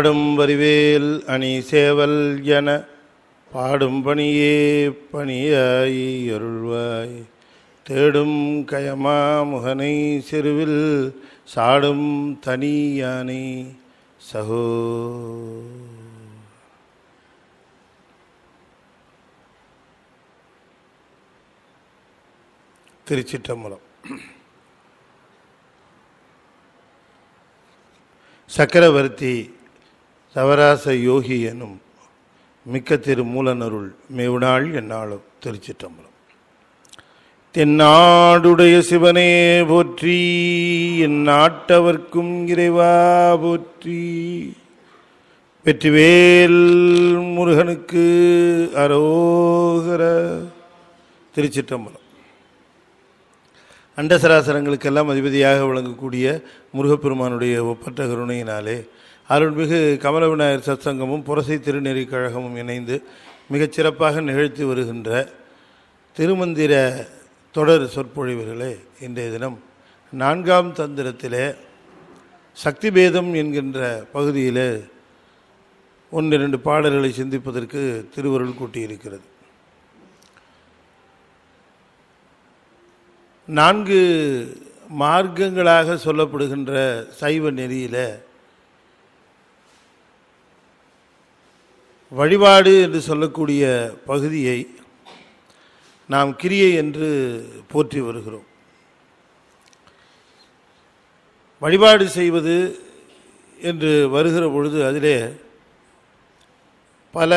பாடும் வரிவேல் அணி சேவல் என பாடும் பணியே பணியாய் அருள்வாய் தேடும் கயமா முகனை செருவில் சாடும் தனி யானை சகோ திருச்சிற்றம்பலம் சக்கரவர்த்தி சவராச யோகி எனும் மிக்க திரு மூலனருள் மேவுநாள் என்னாலும் திருச்சிற்றம்பலம் தென்னாடுடைய சிவனே போற்றி என் நாட்டவர்க்கும் இறைவா போற்றி வெற்றிவேல் முருகனுக்கு அரோகர திருச்சிற்றம்பலம் அண்டசராசரங்களுக்கெல்லாம் அதிபதியாக விளங்கக்கூடிய முருகப்பெருமானுடைய ஒப்பற்ற கருணையினாலே அருள்மிகு கமல விநாயகர் சத்சங்கமும் புரசை திருநெறிக் கழகமும் இணைந்து மிகச்சிறப்பாக நிகழ்த்தி வருகின்ற திருமந்திர தொடர் சொற்பொழிவுகளே இன்றைய தினம் நான்காம் தந்திரத்திலே சக்தி பேதம் என்கின்ற பகுதியில் ஒன்றிரண்டு பாடல்களை சிந்திப்பதற்கு திருவருள் கூட்டியிருக்கிறது நான்கு மார்க்கங்களாக சொல்லப்படுகின்ற சைவ நெறியில் வழிபாடு என்று சொல்லக்கூடிய பகுதியை நாம் கிரியை என்று போற்றி வருகிறோம் வழிபாடு செய்வது என்று வருகிற பொழுது அதிலே பல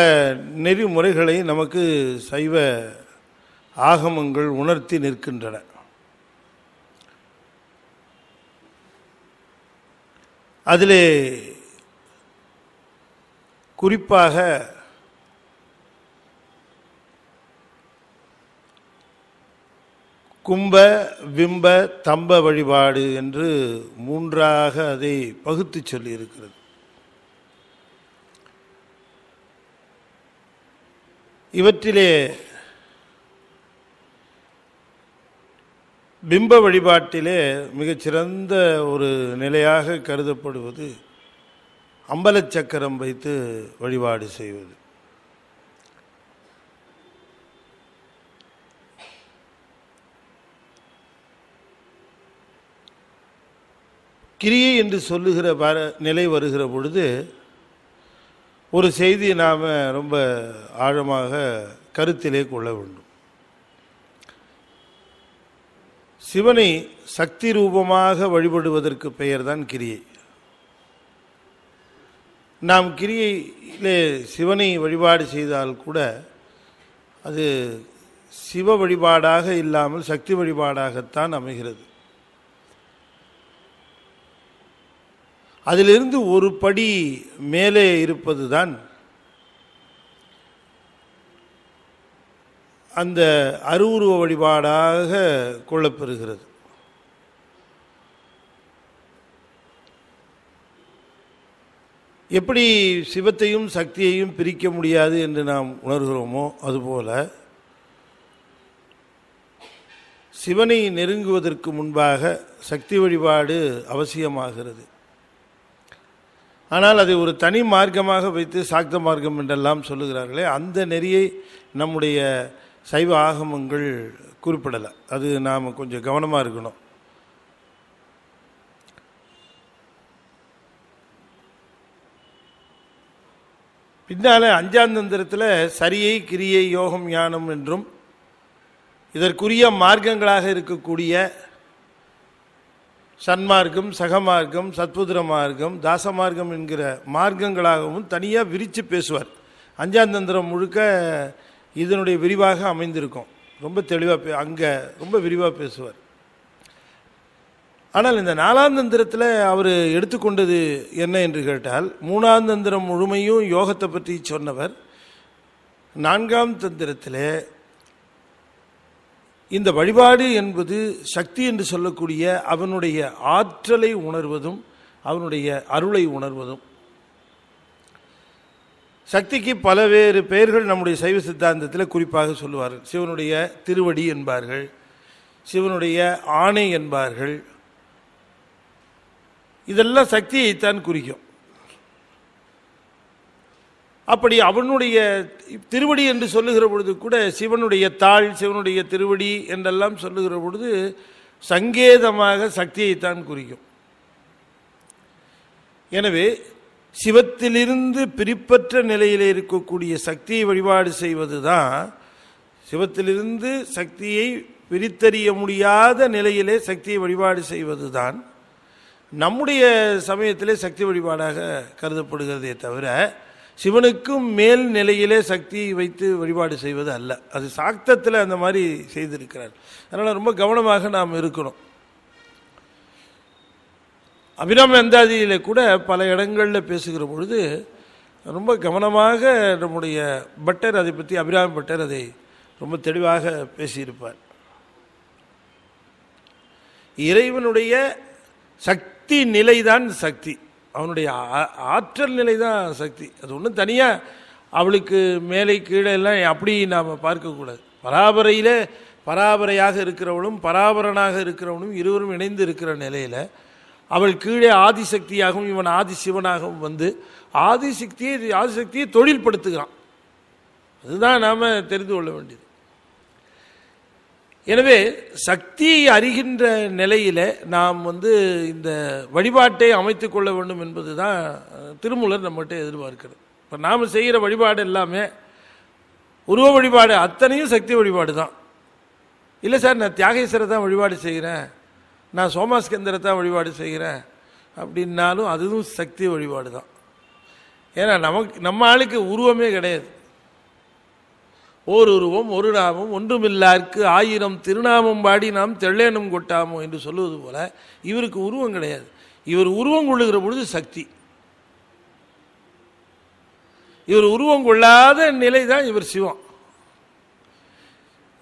நெறிமுறைகளை நமக்கு சைவ ஆகமங்கள் உணர்த்தி நிற்கின்றன அதிலே குறிப்பாக கும்ப விம்ப தம்ப வழிபாடு என்று மூன்றாக அதை பகுத்து சொல்லியிருக்கிறது இவற்றிலே பிம்ப வழிபாட்டிலே மிகச்சிறந்த ஒரு நிலையாக கருதப்படுவது அம்பலச் சக்கரம் வைத்து வழிபாடு செய்வது கிரியை என்று சொல்லுகிற நிலை வருகிற பொழுது ஒரு செய்தியை நாம் ரொம்ப ஆழமாக கருத்திலே கொள்ள வேண்டும் சிவனை சக்தி ரூபமாக வழிபடுவதற்கு பெயர்தான் கிரியை நாம் கிரியிலே சிவனை வழிபாடு செய்தால் கூட அது சிவ வழிபாடாக இல்லாமல் சக்தி வழிபாடாகத்தான் அமைகிறது அதிலிருந்து ஒரு படி மேலே இருப்பது தான் அந்த அருவுருவ வழிபாடாக கொள்ளப்பெறுகிறது எப்படி சிவத்தையும் சக்தியையும் பிரிக்க முடியாது என்று நாம் உணர்கிறோமோ அதுபோல் சிவனை நெருங்குவதற்கு முன்பாக சக்தி வழிபாடு அவசியமாகிறது ஆனால் அதை ஒரு தனி மார்க்கமாக வைத்து சாக்த மார்க்கம் என்றெல்லாம் சொல்லுகிறார்களே அந்த நெறியை நம்முடைய சைவ ஆகமங்கள் குறிப்பிடலை அது நாம் கொஞ்சம் கவனமாக இருக்கணும் பின்னால் அஞ்சாந்தந்திரத்தில் சரியை கிரியை யோகம் ஞானம் என்றும் இதற்குரிய மார்க்கங்களாக இருக்கக்கூடிய சன்மார்க்கம் சகமார்க்கம் சத்புத்திர மார்க்கம் தாசமார்க்கம் என்கிற மார்க்கங்களாகவும் தனியாக விரித்து பேசுவார் அஞ்சாந்தந்திரம் முழுக்க இதனுடைய விரிவாக அமைந்திருக்கும் ரொம்ப தெளிவாக அங்கே ரொம்ப விரிவாக பேசுவார் ஆனால் இந்த நாலாந்தந்திரத்தில் அவர் எடுத்துக்கொண்டது என்ன என்று கேட்டால் மூணாந்தந்திரம் முழுமையும் யோகத்தை பற்றி சொன்னவர் நான்காம் தந்திரத்தில் இந்த வழிபாடு என்பது சக்தி என்று சொல்லக்கூடிய அவனுடைய ஆற்றலை உணர்வதும் அவனுடைய அருளை உணர்வதும் சக்திக்கு பலவேறு பெயர்கள் நம்முடைய சைவ சித்தாந்தத்தில் குறிப்பாக சொல்லுவார்கள் சிவனுடைய திருவடி என்பார்கள் சிவனுடைய ஆணை என்பார்கள் இதெல்லாம் சக்தியைத்தான் குறிக்கும் அப்படி அவனுடைய திருவடி என்று சொல்லுகிற பொழுது கூட சிவனுடைய தாழ் சிவனுடைய திருவடி என்றெல்லாம் சொல்லுகிற பொழுது சங்கேதமாக சக்தியைத்தான் குறிக்கும் எனவே சிவத்திலிருந்து பிரிப்பற்ற நிலையில் இருக்கக்கூடிய சக்தியை வழிபாடு செய்வது தான் சிவத்திலிருந்து சக்தியை பிரித்தறிய முடியாத நிலையிலே சக்தியை வழிபாடு செய்வது தான் நம்முடைய சமயத்திலே சக்தி வழிபாடாக கருதப்படுகிறதே தவிர சிவனுக்கும் மேல் நிலையிலே சக்தி வைத்து வழிபாடு செய்வது அல்ல அது சாக்தத்தில் அந்த மாதிரி செய்திருக்கிறார் அதனால் ரொம்ப கவனமாக நாம் இருக்கணும் அபிராம அந்தாதியில் கூட பல இடங்களில் பேசுகிற பொழுது ரொம்ப கவனமாக நம்முடைய பட்டர் அதை பற்றி அபிராம பட்டர் அதை ரொம்ப தெளிவாக பேசியிருப்பார் இறைவனுடைய சக்தி சக்தி நிலைதான் சக்தி அவனுடைய ஆற்றல் நிலை தான் சக்தி அது ஒன்றும் தனியாக அவளுக்கு மேலே கீழே எல்லாம் அப்படி நாம் பார்க்கக்கூடாது பராபரையில் பராபரையாக இருக்கிறவளும் பராபரனாக இருக்கிறவனும் இருவரும் இணைந்து இருக்கிற நிலையில் அவள் கீழே ஆதிசக்தியாகவும் இவன் ஆதிசிவனாகவும் வந்து ஆதிசக்தியை ஆதிசக்தியை படுத்துகிறான் அதுதான் நாம் தெரிந்து கொள்ள வேண்டியது எனவே சக்தியை அறிகின்ற நிலையில் நாம் வந்து இந்த வழிபாட்டை அமைத்து கொள்ள வேண்டும் என்பது தான் திருமூலர் நம்மகிட்ட எதிர்பார்க்கிறது இப்போ நாம் செய்கிற வழிபாடு எல்லாமே உருவ வழிபாடு அத்தனையும் சக்தி வழிபாடு தான் இல்லை சார் நான் தியாகேஸ்வரை தான் வழிபாடு செய்கிறேன் நான் சோமாஸ்கந்தரை தான் வழிபாடு செய்கிறேன் அப்படின்னாலும் அதுவும் சக்தி வழிபாடு தான் ஏன்னா நமக்கு நம்ம ஆளுக்கு உருவமே கிடையாது ஓர் உருவம் ஒரு நாமம் ஒன்றுமில்லார்க்கு ஆயிரம் திருநாமம் பாடி நாம் தெள்ளேனும் கொட்டாமோ என்று சொல்லுவது போல இவருக்கு உருவம் கிடையாது இவர் உருவம் கொள்ளுகிற பொழுது சக்தி இவர் உருவம் கொள்ளாத நிலை தான் இவர் சிவம்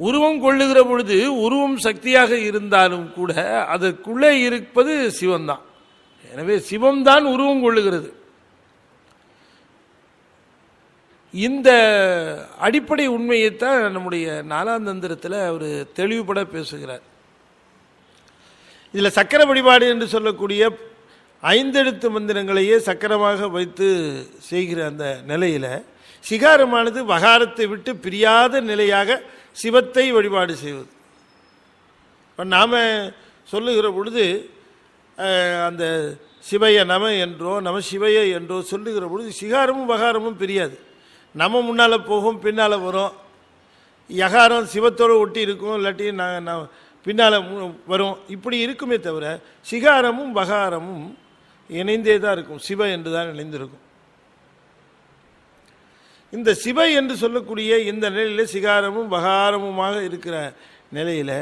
உருவம் கொள்ளுகிற பொழுது உருவம் சக்தியாக இருந்தாலும் கூட அதற்குள்ளே இருப்பது சிவம்தான் எனவே சிவம்தான் உருவம் கொள்ளுகிறது இந்த அடிப்படை உண்மையைத்தான் நம்முடைய நாலாம் தந்திரத்தில் அவர் தெளிவுபட பேசுகிறார் இதில் சக்கர வழிபாடு என்று சொல்லக்கூடிய ஐந்தெழுத்து மந்திரங்களையே சக்கரமாக வைத்து செய்கிற அந்த நிலையில் சிகாரமானது வகாரத்தை விட்டு பிரியாத நிலையாக சிவத்தை வழிபாடு செய்வது இப்போ நாம் சொல்லுகிற பொழுது அந்த சிவைய நம என்றோ நம சிவைய என்றோ சொல்லுகிற பொழுது சிகாரமும் வகாரமும் பிரியாது நம்ம முன்னால் போகும் பின்னால் வரும் யகாரம் சிவத்தோடு ஒட்டி இருக்கும் இல்லாட்டி நான் பின்னால் வரும் இப்படி இருக்குமே தவிர சிகாரமும் பகாரமும் இணைந்தே தான் இருக்கும் சிவ என்று தான் இணைந்திருக்கும் இந்த சிவ என்று சொல்லக்கூடிய இந்த நிலையில் சிகாரமும் பகாரமுமாக இருக்கிற நிலையில்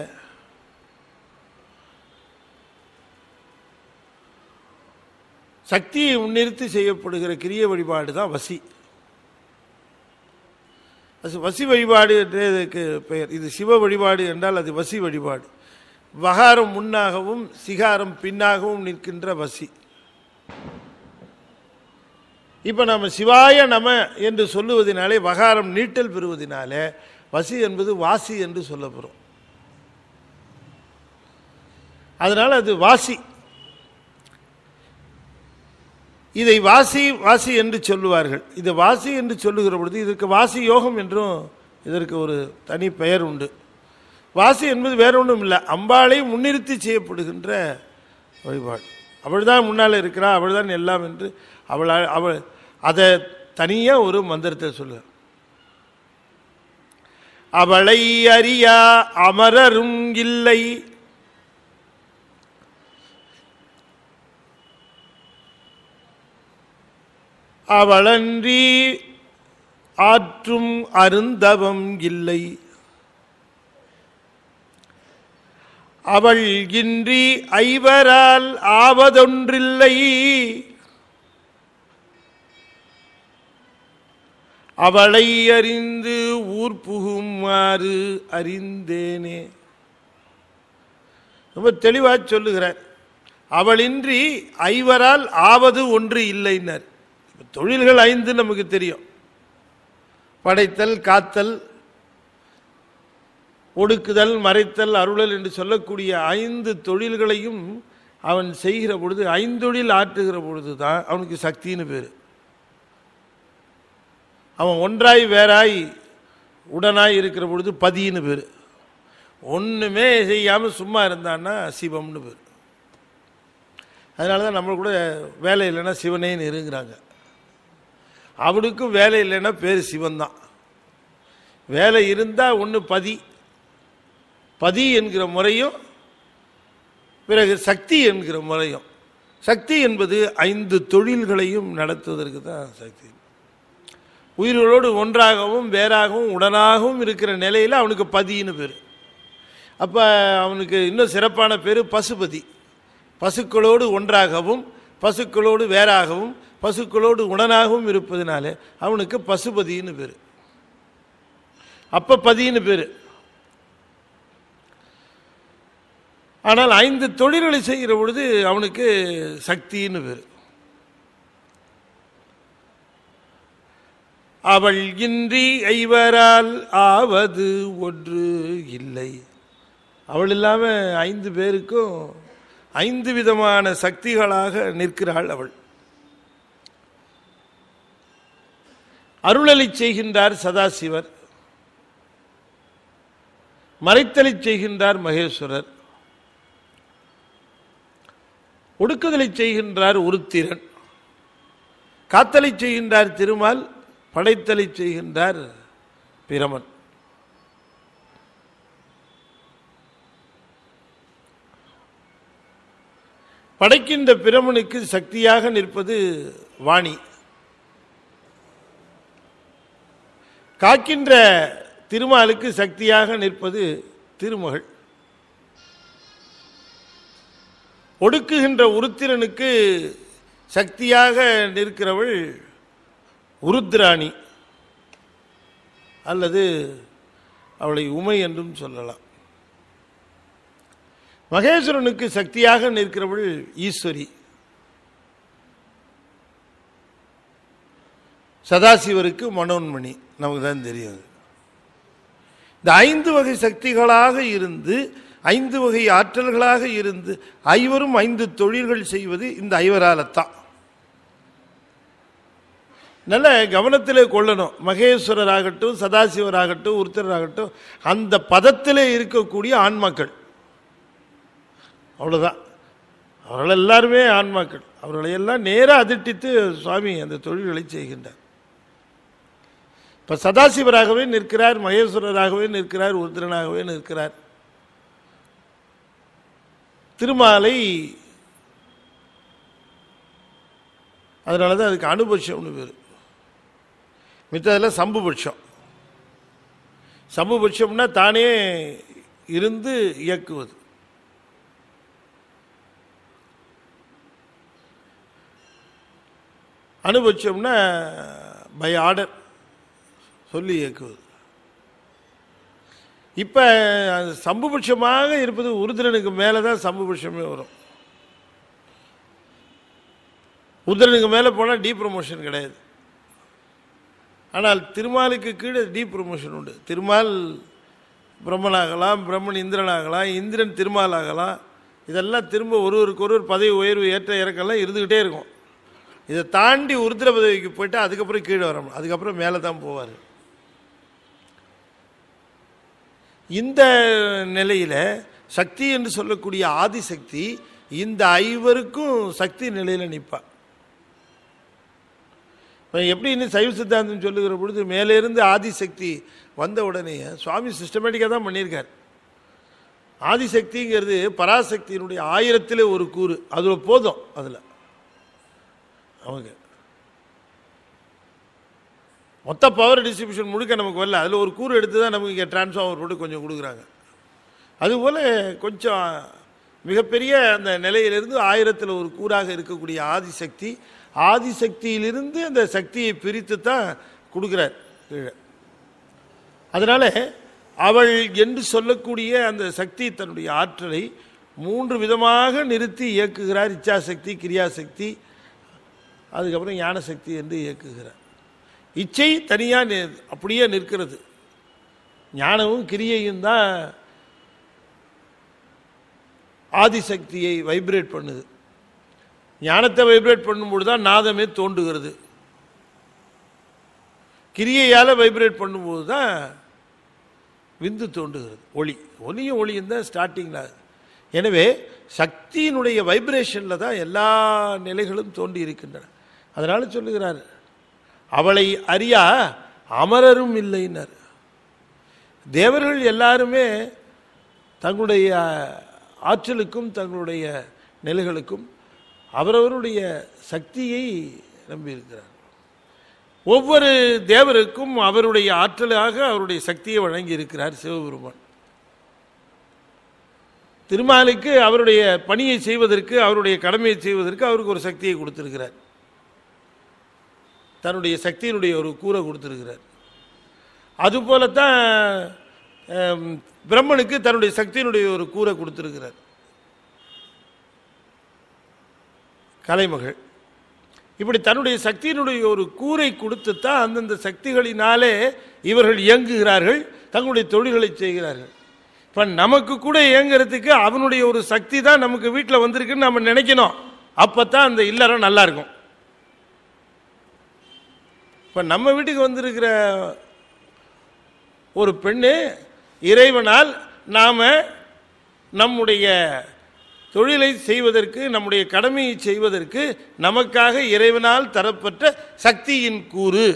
சக்தியை முன்னிறுத்தி செய்யப்படுகிற கிரிய வழிபாடு தான் வசி அது வசி வழிபாடு என்றே இதுக்கு பெயர் இது சிவ வழிபாடு என்றால் அது வசி வழிபாடு வகாரம் முன்னாகவும் சிகாரம் பின்னாகவும் நிற்கின்ற வசி இப்போ நம்ம சிவாய நம என்று சொல்லுவதினாலே வகாரம் நீட்டல் பெறுவதினாலே வசி என்பது வாசி என்று சொல்லப்படும் அதனால் அது வாசி இதை வாசி வாசி என்று சொல்லுவார்கள் இதை வாசி என்று சொல்லுகிற பொழுது இதற்கு வாசி யோகம் என்றும் இதற்கு ஒரு தனி பெயர் உண்டு வாசி என்பது வேற ஒன்றும் இல்லை அம்பாளை முன்னிறுத்தி செய்யப்படுகின்ற வழிபாடு அவள் தான் முன்னால் இருக்கிறா அவள் தான் எல்லாம் என்று அவள் அவள் அதை தனியாக ஒரு மந்திரத்தை சொல்லுவார் அவளை அறியா அமரரும் இல்லை அவளன்றி ஆற்றும் அருந்தவம் இல்லை அவள் இன்றி ஐவரால் ஆவதொன்றில்லை அவளை அறிந்து ஊர் புகுமாறு அறிந்தேனே ரொம்ப தெளிவாக சொல்லுகிறார் அவளின்றி ஐவரால் ஆவது ஒன்று இல்லைனர் தொழில்கள் ஐந்து நமக்கு தெரியும் படைத்தல் காத்தல் ஒடுக்குதல் மறைத்தல் அருளல் என்று சொல்லக்கூடிய ஐந்து தொழில்களையும் அவன் செய்கிற பொழுது ஐந்தொழில் ஆற்றுகிற பொழுது தான் அவனுக்கு சக்தின்னு பேர் அவன் ஒன்றாய் வேறாய் உடனாய் இருக்கிற பொழுது பதின்னு பேர் ஒன்றுமே செய்யாமல் சும்மா இருந்தான்னா சிவம்னு பேர் அதனால தான் நம்ம கூட வேலை இல்லைன்னா சிவனேன்னு இருங்கிறாங்க அவனுக்கும் வேலை இல்லைன்னா பேர் சிவன் தான் வேலை இருந்தால் ஒன்று பதி பதி என்கிற முறையும் பிறகு சக்தி என்கிற முறையும் சக்தி என்பது ஐந்து தொழில்களையும் நடத்துவதற்கு தான் சக்தி உயிர்களோடு ஒன்றாகவும் வேறாகவும் உடனாகவும் இருக்கிற நிலையில் அவனுக்கு பதின்னு பேர் அப்போ அவனுக்கு இன்னும் சிறப்பான பேர் பசுபதி பசுக்களோடு ஒன்றாகவும் பசுக்களோடு வேறாகவும் பசுக்களோடு உடனாகவும் இருப்பதனால அவனுக்கு பசுபதின்னு பேர் அப்போ பதின்னு பேர் ஆனால் ஐந்து தொழில்களை செய்கிற பொழுது அவனுக்கு சக்தின்னு பேர் அவள் இன்றி ஐவரால் ஆவது ஒன்று இல்லை அவள் இல்லாமல் ஐந்து பேருக்கும் ஐந்து விதமான சக்திகளாக நிற்கிறாள் அவள் அருளலை செய்கின்றார் சதாசிவர் மறைத்தலை செய்கின்றார் மகேஸ்வரர் ஒடுக்குதலை செய்கின்றார் உருத்திரன் காத்தலை செய்கின்றார் திருமால் படைத்தலை செய்கின்றார் பிரமன் படைக்கின்ற பிரமனுக்கு சக்தியாக நிற்பது வாணி காக்கின்ற திருமாலுக்கு சக்தியாக நிற்பது திருமகள் ஒடுக்குகின்ற உருத்திரனுக்கு சக்தியாக நிற்கிறவள் உருத்ராணி அல்லது அவளை உமை என்றும் சொல்லலாம் மகேஸ்வரனுக்கு சக்தியாக நிற்கிறவள் ஈஸ்வரி சதாசிவருக்கு மனோன்மணி நமக்கு தான் தெரியும் இந்த ஐந்து வகை சக்திகளாக இருந்து ஐந்து வகை ஆற்றல்களாக இருந்து ஐவரும் ஐந்து தொழில்கள் செய்வது இந்த ஐவராலத்தான் நல்ல கவனத்தில் கொள்ளணும் மகேஸ்வரராகட்டும் சதாசிவராகட்டும் உருத்தராகட்டும் அந்த பதத்தில் இருக்கக்கூடிய ஆன்மாக்கள் அவ்வளோதான் அவர்கள் எல்லாருமே ஆன்மாக்கள் அவர்களையெல்லாம் நேராக அதிட்டித்து சுவாமி அந்த தொழில்களை செய்கின்றார் இப்போ சதாசிவராகவே நிற்கிறார் மகேஸ்வரராகவே நிற்கிறார் உருத்திரனாகவே நிற்கிறார் திருமாலை அதனால தான் அதுக்கு அனுபட்சம்னு பேர் மித்ததில் சம்புபட்சம் சம்புபட்சம்னா தானே இருந்து இயக்குவது அனுபட்சம்னா பை ஆர்டர் சொல்லி இயக்குவது இப்போ சம்புபட்சமாக இருப்பது உருதிரனுக்கு மேலே தான் சம்புபட்சமே வரும் உருதிரனுக்கு மேலே போனால் டீ ப்ரொமோஷன் கிடையாது ஆனால் திருமாலுக்கு கீழே டீ ப்ரொமோஷன் உண்டு திருமால் பிரம்மனாகலாம் பிரம்மன் இந்திரனாகலாம் இந்திரன் திருமாலாகலாம் இதெல்லாம் திரும்ப ஒருவருக்கு ஒருவர் பதவி உயர்வு ஏற்ற இறக்கெல்லாம் இருந்துக்கிட்டே இருக்கும் இதை தாண்டி உருதிர பதவிக்கு போயிட்டு அதுக்கப்புறம் கீழே வரணும் அதுக்கப்புறம் மேலே தான் போவார் இந்த நிலையில் சக்தி என்று சொல்லக்கூடிய ஆதிசக்தி இந்த ஐவருக்கும் சக்தி நிலையில் நிற்பாள் இப்போ எப்படின்னு சைவ சித்தாந்தம் சொல்லுகிற பொழுது மேலேருந்து ஆதிசக்தி வந்த உடனே சுவாமி சிஸ்டமேட்டிக்காக தான் பண்ணியிருக்கார் ஆதிசக்திங்கிறது பராசக்தியினுடைய ஆயிரத்தில் ஒரு கூறு அதில் போதும் அதில் அவங்க மொத்த பவர் டிஸ்ட்ரிபியூஷன் முழுக்க நமக்கு வரல அதில் ஒரு கூறு எடுத்து தான் நமக்கு இங்கே டிரான்ஸ்ஃபார்மர் போட்டு கொஞ்சம் கொடுக்குறாங்க அதுபோல் கொஞ்சம் மிகப்பெரிய அந்த நிலையிலிருந்து ஆயிரத்தில் ஒரு கூறாக இருக்கக்கூடிய ஆதிசக்தி ஆதிசக்தியிலிருந்து அந்த சக்தியை பிரித்து தான் கொடுக்குறார் கீழே அதனால் அவள் என்று சொல்லக்கூடிய அந்த சக்தி தன்னுடைய ஆற்றலை மூன்று விதமாக நிறுத்தி இயக்குகிறார் இச்சாசக்தி கிரியாசக்தி அதுக்கப்புறம் ஞானசக்தி என்று இயக்குகிறார் இச்சை தனியாக அப்படியே நிற்கிறது ஞானமும் கிரியையும் தான் ஆதிசக்தியை வைப்ரேட் பண்ணுது ஞானத்தை வைப்ரேட் பண்ணும்போது தான் நாதமே தோன்றுகிறது கிரியையால் வைப்ரேட் பண்ணும்போது தான் விந்து தோன்றுகிறது ஒளி ஒலியும் ஒளியும் தான் ஸ்டார்டிங்கில் எனவே சக்தியினுடைய வைப்ரேஷனில் தான் எல்லா நிலைகளும் தோண்டி இருக்கின்றன அதனால் சொல்லுகிறார் அவளை அறியா அமரரும் இல்லைனர் தேவர்கள் எல்லாருமே தங்களுடைய ஆற்றலுக்கும் தங்களுடைய நிலைகளுக்கும் அவரவருடைய சக்தியை நம்பியிருக்கிறார் ஒவ்வொரு தேவருக்கும் அவருடைய ஆற்றலாக அவருடைய சக்தியை வழங்கி இருக்கிறார் சிவபெருமான் திருமாலுக்கு அவருடைய பணியை செய்வதற்கு அவருடைய கடமையை செய்வதற்கு அவருக்கு ஒரு சக்தியை கொடுத்திருக்கிறார் தன்னுடைய சக்தியினுடைய ஒரு கூரை கொடுத்துருக்கிறார் அதுபோலத்தான் பிரம்மனுக்கு தன்னுடைய சக்தியினுடைய ஒரு கூரை கொடுத்துருக்கிறார் கலைமகள் இப்படி தன்னுடைய சக்தியினுடைய ஒரு கூரை கொடுத்து தான் அந்தந்த சக்திகளினாலே இவர்கள் இயங்குகிறார்கள் தங்களுடைய தொழில்களை செய்கிறார்கள் இப்போ நமக்கு கூட இயங்குறதுக்கு அவனுடைய ஒரு சக்தி தான் நமக்கு வீட்டில் வந்திருக்குன்னு நம்ம நினைக்கணும் அப்போ தான் அந்த இல்லறம் நல்லாயிருக்கும் இப்போ நம்ம வீட்டுக்கு வந்திருக்கிற ஒரு பெண்ணு இறைவனால் நாம் நம்முடைய தொழிலை செய்வதற்கு நம்முடைய கடமையை செய்வதற்கு நமக்காக இறைவனால் தரப்பட்ட சக்தியின் கூறு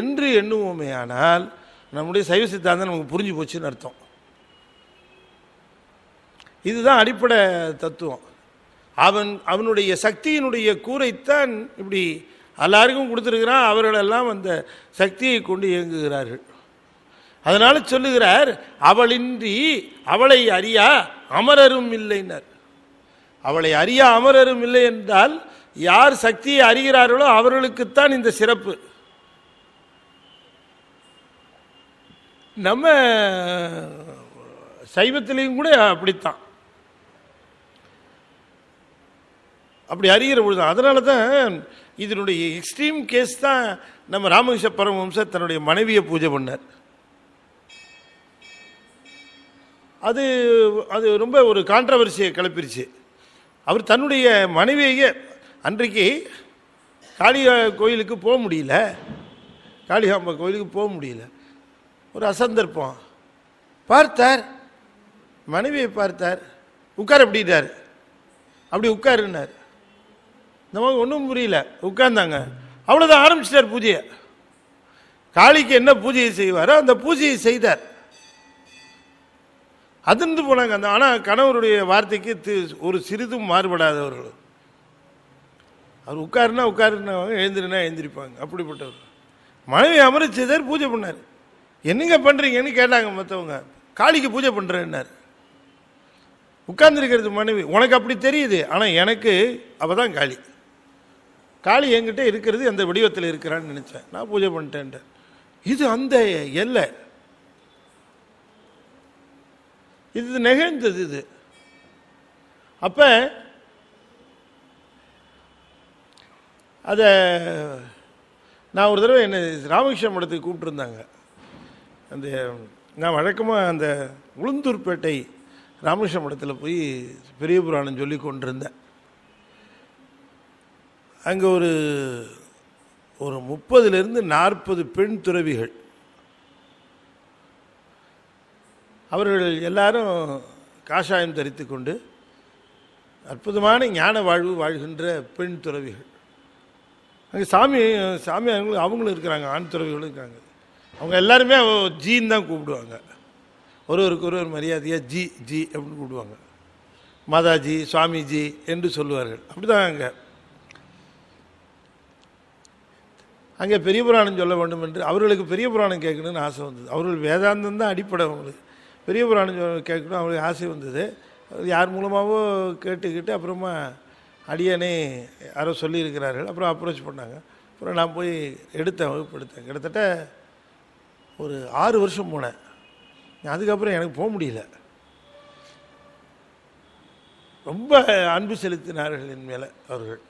என்று எண்ணுவோமே ஆனால் நம்முடைய சைவ சித்தாந்தம் நமக்கு புரிஞ்சு போச்சுன்னு அர்த்தம் இதுதான் அடிப்படை தத்துவம் அவன் அவனுடைய சக்தியினுடைய கூரைத்தான் இப்படி எல்லாருக்கும் கொடுத்துருக்கிறான் அவர்களெல்லாம் அந்த சக்தியை கொண்டு இயங்குகிறார்கள் அதனால் சொல்லுகிறார் அவளின்றி அவளை அறியா அமரரும் இல்லைனர் அவளை அறியா அமரரும் இல்லை என்றால் யார் சக்தியை அறிகிறார்களோ அவர்களுக்குத்தான் இந்த சிறப்பு நம்ம சைவத்திலையும் கூட அப்படித்தான் அப்படி அறிகிற பொழுது அதனால தான் இதனுடைய எக்ஸ்ட்ரீம் கேஸ் தான் நம்ம ராமகிருஷ்ண பரமஹம்சர் தன்னுடைய மனைவியை பூஜை பண்ணார் அது அது ரொம்ப ஒரு கான்ட்ரவர்சியை கிளப்பிருச்சு அவர் தன்னுடைய மனைவியை அன்றைக்கு காளியா கோயிலுக்கு போக முடியல காளிகாம்பா கோயிலுக்கு போக முடியல ஒரு அசந்தர்ப்பம் பார்த்தார் மனைவியை பார்த்தார் உட்கார் அப்படின்னார் அப்படி உட்காருன்னார் நமக்கு ஒன்றும் புரியல உட்கார்ந்தாங்க அவ்வளோதான் ஆரம்பிச்சிட்டார் பூஜையை காளிக்கு என்ன பூஜையை செய்வாரோ அந்த பூஜையை செய்தார் அதிர்ந்து போனாங்க அந்த ஆனால் கணவருடைய வார்த்தைக்கு ஒரு சிறிதும் மாறுபடாதவர்கள் அவர் உட்காருனா உட்காருனவங்க எழுந்திருனா எழுந்திருப்பாங்க அப்படிப்பட்டவர் மனைவி அமரிச்சதர் பூஜை பண்ணார் என்னங்க பண்ணுறீங்கன்னு கேட்டாங்க மற்றவங்க காளிக்கு பூஜை பண்ணுறேன்னார் உட்கார்ந்துருக்கிறது மனைவி உனக்கு அப்படி தெரியுது ஆனால் எனக்கு அப்போ தான் காளி காளி என்கிட்ட இருக்கிறது அந்த வடிவத்தில் இருக்கிறான்னு நினச்சேன் நான் பூஜை பண்ணிட்டேன்ட்டு இது அந்த எல்லை இது நிகழ்ந்தது இது அப்போ அதை நான் ஒரு தடவை என்னை ராமகிருஷ்ண மடத்துக்கு கூப்பிட்டுருந்தாங்க அந்த நான் வழக்கமாக அந்த உளுந்தூர்பேட்டை ராமகிருஷ்ணன் மடத்தில் போய் பெரிய புராணம் சொல்லி கொண்டிருந்தேன் அங்கே ஒரு ஒரு முப்பதுலேருந்து நாற்பது பெண் துறவிகள் அவர்கள் எல்லாரும் காஷாயம் தரித்து கொண்டு அற்புதமான ஞான வாழ்வு வாழ்கின்ற பெண் துறவிகள் அங்கே சாமி சாமி அவங்களும் அவங்களும் இருக்கிறாங்க ஆண் துறவிகளும் இருக்காங்க அவங்க எல்லாருமே ஜீன் தான் கூப்பிடுவாங்க ஒருவருக்கு ஒருவர் மரியாதையாக ஜி ஜி அப்படின்னு கூப்பிடுவாங்க மாதாஜி சுவாமிஜி என்று சொல்லுவார்கள் அப்படி தான் அங்கே அங்கே பெரிய புராணம் சொல்ல வேண்டும் என்று அவர்களுக்கு பெரிய புராணம் கேட்கணும்னு ஆசை வந்தது அவர்கள் வேதாந்தம் தான் அடிப்படை அவங்களுக்கு பெரிய புராணம் கேட்கணும் அவங்களுக்கு ஆசை வந்தது யார் மூலமாகவோ கேட்டுக்கிட்டு அப்புறமா அடியனை யாரோ சொல்லியிருக்கிறார்கள் அப்புறம் அப்ரோச் பண்ணாங்க அப்புறம் நான் போய் எடுத்தேன் வகுப்பு எடுத்தேன் கிட்டத்தட்ட ஒரு ஆறு வருஷம் போனேன் அதுக்கப்புறம் எனக்கு போக முடியல ரொம்ப அன்பு செலுத்தினார்கள் என் மேலே அவர்கள்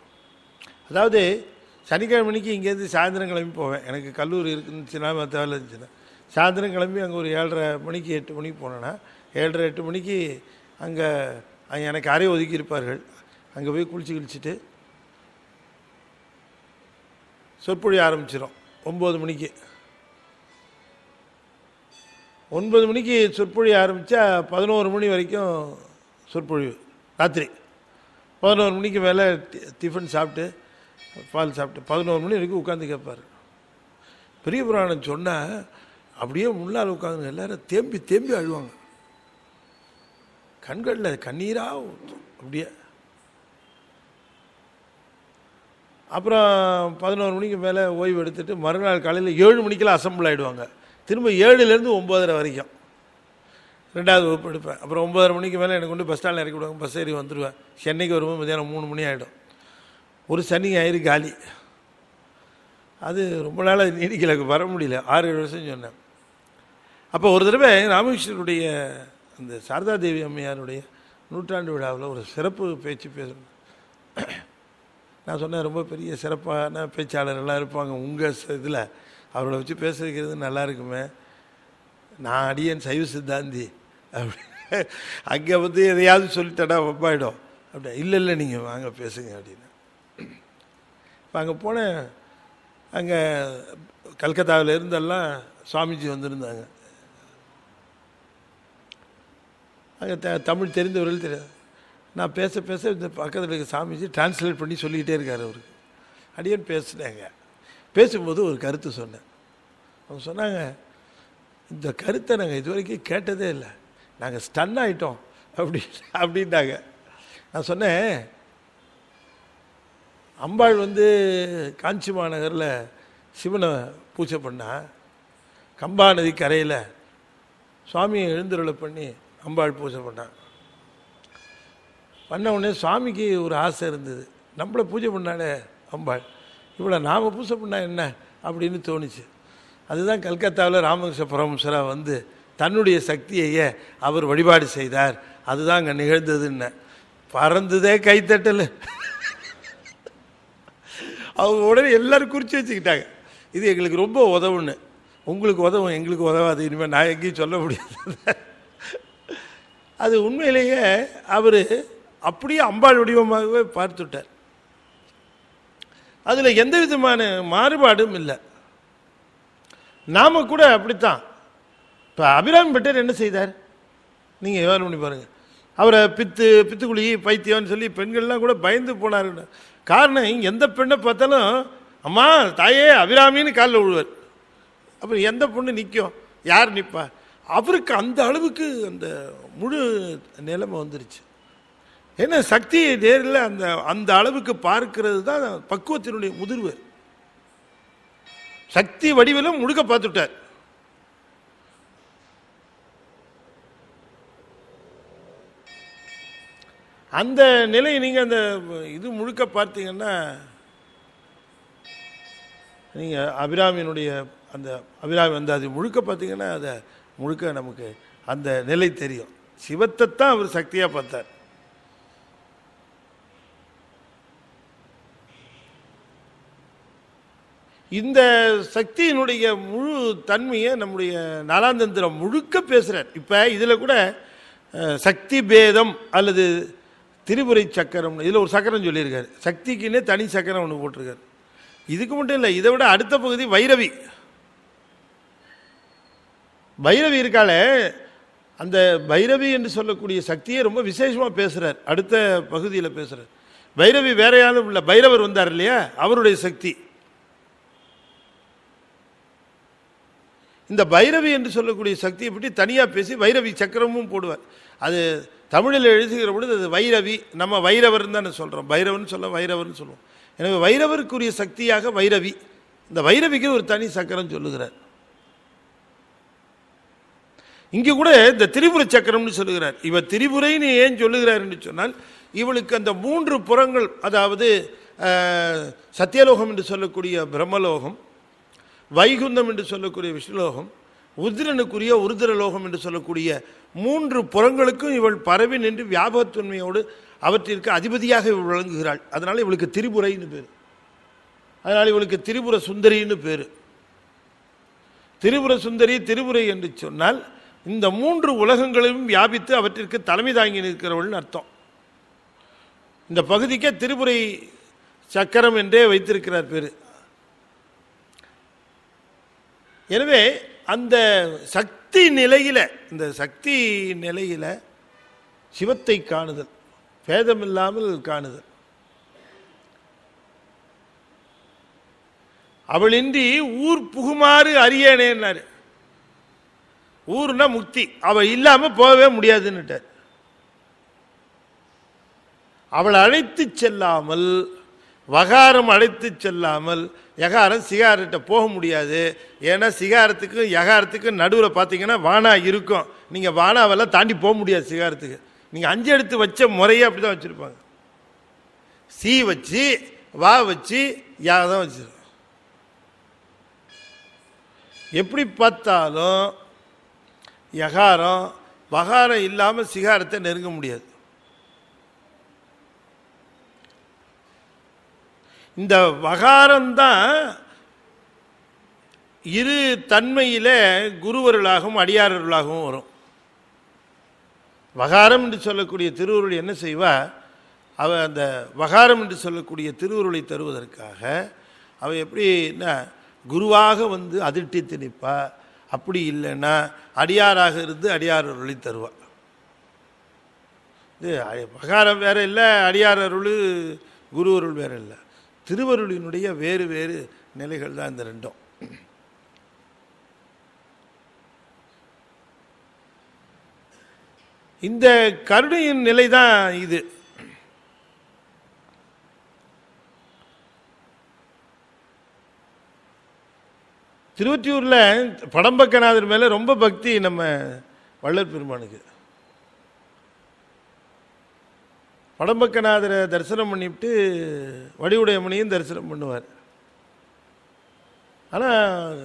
அதாவது சனிக்கிழமை மணிக்கு இங்கேருந்து சாயந்தரம் கிளம்பி போவேன் எனக்கு கல்லூரி இருக்குந்துச்சுன்னா தேவை இருந்துச்சுன்னா சாயந்தரம் கிளம்பி அங்கே ஒரு ஏழரை மணிக்கு எட்டு மணிக்கு போனேன்னா ஏழரை எட்டு மணிக்கு அங்கே எனக்கு அறை ஒதுக்கி இருப்பார்கள் அங்கே போய் குளிச்சு குளிச்சுட்டு சொற்பொழி ஆரம்பிச்சிடும் ஒம்பது மணிக்கு ஒன்பது மணிக்கு சொற்பொழிவு ஆரம்பித்தா பதினோரு மணி வரைக்கும் சொற்பொழிவு ராத்திரி பதினோரு மணிக்கு மேலே டிஃபன் சாப்பிட்டு பால் சாப்பிட்டு பதினோரு மணி வரைக்கும் உட்காந்து கேட்பார் பெரிய புராணம் சொன்னால் அப்படியே முன்னால் உட்காந்து எல்லாரும் தேம்பி தேம்பி அழுவாங்க கண்களில் கண்ணீராக அப்படியே அப்புறம் பதினோரு மணிக்கு மேலே ஓய்வு எடுத்துட்டு மறுநாள் காலையில் ஏழு மணிக்கெல்லாம் அசம்பிள் ஆகிடுவாங்க திரும்ப ஏழுலேருந்து ஒம்போதரை வரைக்கும் ரெண்டாவது வகுப்பு எடுப்பேன் அப்புறம் ஒம்பதரை மணிக்கு மேலே எனக்கு கொண்டு பஸ் ஸ்டாண்டில் இறக்கி விடுவாங்க பஸ் ஏறி வந்துடுவேன் சென்னைக்கு வரும்போது மதியானம் மூணு மணி ஆகிடும் ஒரு சனி ஞாயிறு காலி அது ரொம்ப நாள் நீடிக்கலை வர முடியல ஆறு ஏழு வருஷம் சொன்னேன் அப்போ ஒரு தடவை ராமகிருஷ்ணனுடைய அந்த சாரதா தேவி அம்மையாருடைய நூற்றாண்டு விழாவில் ஒரு சிறப்பு பேச்சு பேசணும் நான் சொன்னேன் ரொம்ப பெரிய சிறப்பான பேச்சாளர்கள்லாம் இருப்பாங்க உங்கள் இதில் அவர்களை வச்சு பேசுகிறது நல்லா இருக்குமே நான் அடியன் சைவ சித்தாந்தி அப்படி அங்கே வந்து எதையாவது சொல்லிட்டேன்னா ஒப்பாயிடும் அப்படி இல்லை இல்லை நீங்கள் வாங்க பேசுங்க அப்படின்னு இப்போ அங்கே போனேன் அங்கே கல்கத்தாவில் இருந்தெல்லாம் சுவாமிஜி வந்திருந்தாங்க அங்கே த தமிழ் தெரிந்தவர்கள் தெரியாது நான் பேச பேச இந்த பக்கத்தில் இருக்க சாமிஜி டிரான்ஸ்லேட் பண்ணி சொல்லிக்கிட்டே இருக்கார் அவருக்கு அடியோன்னு பேசினேங்க பேசும்போது ஒரு கருத்து சொன்னேன் அவங்க சொன்னாங்க இந்த கருத்தை நாங்கள் இது வரைக்கும் கேட்டதே இல்லை நாங்கள் ஸ்டன் ஆகிட்டோம் அப்படி அப்படின்னாங்க நான் சொன்னேன் அம்பாள் வந்து காஞ்சி மாநகரில் சிவனை பூஜை பண்ணால் கம்பா நதி கரையில் சுவாமியை எழுந்துருளை பண்ணி அம்பாள் பூஜை பண்ணான் பண்ண உடனே சுவாமிக்கு ஒரு ஆசை இருந்தது நம்மளை பூஜை பண்ணாலே அம்பாள் இவ்வளோ நாம் பூஜை பண்ணால் என்ன அப்படின்னு தோணுச்சு அதுதான் கல்கத்தாவில் ராமகிருஷ்ண பரமசரா வந்து தன்னுடைய சக்தியையே அவர் வழிபாடு செய்தார் அதுதான் அங்கே நிகழ்ந்ததுன்னு பறந்ததே கைத்தட்டல் அவங்க உடனே எல்லோரும் குறித்து வச்சுக்கிட்டாங்க இது எங்களுக்கு ரொம்ப உதவுன்னு உங்களுக்கு உதவும் எங்களுக்கு உதவாது இனிமேல் நான் எங்கேயும் சொல்ல முடியாது அது உண்மையிலேயே அவர் அப்படியே அம்பாள் வடிவமாகவே பார்த்துட்டார் அதில் எந்த விதமான மாறுபாடும் இல்லை நாம் கூட அப்படித்தான் இப்போ அபிராமி பெட்டர் என்ன செய்தார் நீங்கள் எவ்வளோ பண்ணி பாருங்கள் அவரை பித்து பித்துக்குழி பைத்தியம்னு சொல்லி பெண்கள்லாம் கூட பயந்து போனார்கள் காரணம் எந்த பெண்ணை பார்த்தாலும் அம்மா தாயே அபிராமின்னு காலில் விழுவார் அப்புறம் எந்த பொண்ணு நிற்கும் யார் நிற்பா அவருக்கு அந்த அளவுக்கு அந்த முழு நிலைமை வந்துருச்சு ஏன்னா சக்தி நேரில் அந்த அந்த அளவுக்கு பார்க்கிறது தான் பக்குவத்தினுடைய முதிர்வு சக்தி வடிவிலும் முழுக்க பார்த்துட்டார் அந்த நிலை நீங்கள் அந்த இது முழுக்க பார்த்தீங்கன்னா நீங்கள் அபிராமியினுடைய அந்த அபிராமி வந்து அது முழுக்க பார்த்தீங்கன்னா அதை முழுக்க நமக்கு அந்த நிலை தெரியும் சிவத்தை தான் அவர் சக்தியாக பார்த்தார் இந்த சக்தியினுடைய முழு தன்மையை நம்முடைய நாலாந்தந்திரம் முழுக்க பேசுகிறார் இப்போ இதில் கூட சக்தி பேதம் அல்லது திரிபுரை சக்கரம் இதில் ஒரு சக்கரம் சொல்லியிருக்காரு சக்திக்குன்னே தனி சக்கரம் ஒன்று போட்டிருக்காரு இதுக்கு மட்டும் இல்லை இதை விட அடுத்த பகுதி வைரவி பைரவி இருக்கால அந்த பைரவி என்று சொல்லக்கூடிய சக்தியை ரொம்ப விசேஷமாக பேசுகிறார் அடுத்த பகுதியில் பேசுகிறார் பைரவி வேற யாரும் இல்லை பைரவர் வந்தார் இல்லையா அவருடைய சக்தி இந்த பைரவி என்று சொல்லக்கூடிய சக்தியை பற்றி தனியாக பேசி வைரவி சக்கரமும் போடுவார் அது தமிழில் எழுதுகிற பொழுது அது வைரவி நம்ம வைரவர்னு தானே சொல்கிறோம் பைரவன் சொல்ல வைரவர்னு சொல்லுவோம் எனவே வைரவருக்குரிய சக்தியாக வைரவி இந்த வைரவிக்கு ஒரு தனி சக்கரம் சொல்லுகிறார் இங்கே கூட இந்த திரிபுர சக்கரம்னு சொல்லுகிறார் இவ திரிபுரைன்னு ஏன் என்று சொன்னால் இவளுக்கு அந்த மூன்று புறங்கள் அதாவது சத்தியலோகம் என்று சொல்லக்கூடிய பிரம்மலோகம் வைகுந்தம் என்று சொல்லக்கூடிய விஷ்ணுலோகம் உதிரனுக்குரிய உருதிரலோகம் என்று சொல்லக்கூடிய மூன்று புறங்களுக்கும் இவள் பரவி நின்று வியாபகத்தன்மையோடு அவற்றிற்கு அதிபதியாக இவள் விளங்குகிறாள் அதனால் இவளுக்கு திரிபுரைன்னு பேர் அதனால் இவளுக்கு திரிபுர சுந்தரின்னு பேர் திரிபுர சுந்தரி திரிபுரை என்று சொன்னால் இந்த மூன்று உலகங்களையும் வியாபித்து அவற்றிற்கு தலைமை தாங்கி நிற்கிறவள்னு அர்த்தம் இந்த பகுதிக்கே திரிபுரை சக்கரம் என்றே வைத்திருக்கிறார் பேர் எனவே அந்த சக்தி நிலையில் இந்த சக்தி நிலையில் சிவத்தை காணுதல் பேதம் இல்லாமல் காணுதல் அவளின்றி ஊர் புகுமாறு அரியணேன்னாரு ஊர்னா முக்தி அவ இல்லாம போகவே முடியாதுன்னுட்டார் அவளை அழைத்து செல்லாமல் வகாரம் அழைத்து செல்லாமல் யகாரம் சிகாரத்தை போக முடியாது ஏன்னா சிகாரத்துக்கும் யகாரத்துக்கும் நடுவில் பார்த்தீங்கன்னா வானா இருக்கும் நீங்கள் வானாவெல்லாம் தாண்டி போக முடியாது சிகாரத்துக்கு நீங்கள் அஞ்சு எடுத்து வச்ச முறையே அப்படி தான் வச்சுருப்பாங்க சி வச்சு வா வச்சு யாக தான் வச்சுருக்கோம் எப்படி பார்த்தாலும் யகாரம் வகாரம் இல்லாமல் சிகாரத்தை நெருங்க முடியாது இந்த வகாரம்தான் இரு தன்மையில் குருவர்களாகவும் அடியாரர்களாகவும் வரும் வகாரம் என்று சொல்லக்கூடிய திருவுருள் என்ன செய்வா அவள் அந்த வகாரம் என்று சொல்லக்கூடிய திருவுருளை தருவதற்காக அவள் எப்படின்னா குருவாக வந்து அதிர்ட்டி திணிப்பா அப்படி இல்லைன்னா அடியாராக இருந்து அடியார் அருளை தருவாள் இது வகாரம் வேறு இல்லை அடியார் அருள் குரு அருள் வேறு இல்லை திருவருளினுடைய வேறு வேறு நிலைகள் தான் இந்த ரெண்டும் இந்த கருணையின் நிலை தான் இது திருவற்றியூரில் படம்பக்கநாதர் மேலே ரொம்ப பக்தி நம்ம வள்ளற் பெருமானுக்கு வடம்பக்கநாதரை தரிசனம் பண்ணிவிட்டு வடிவுடையமணியும் தரிசனம் பண்ணுவார் ஆனால்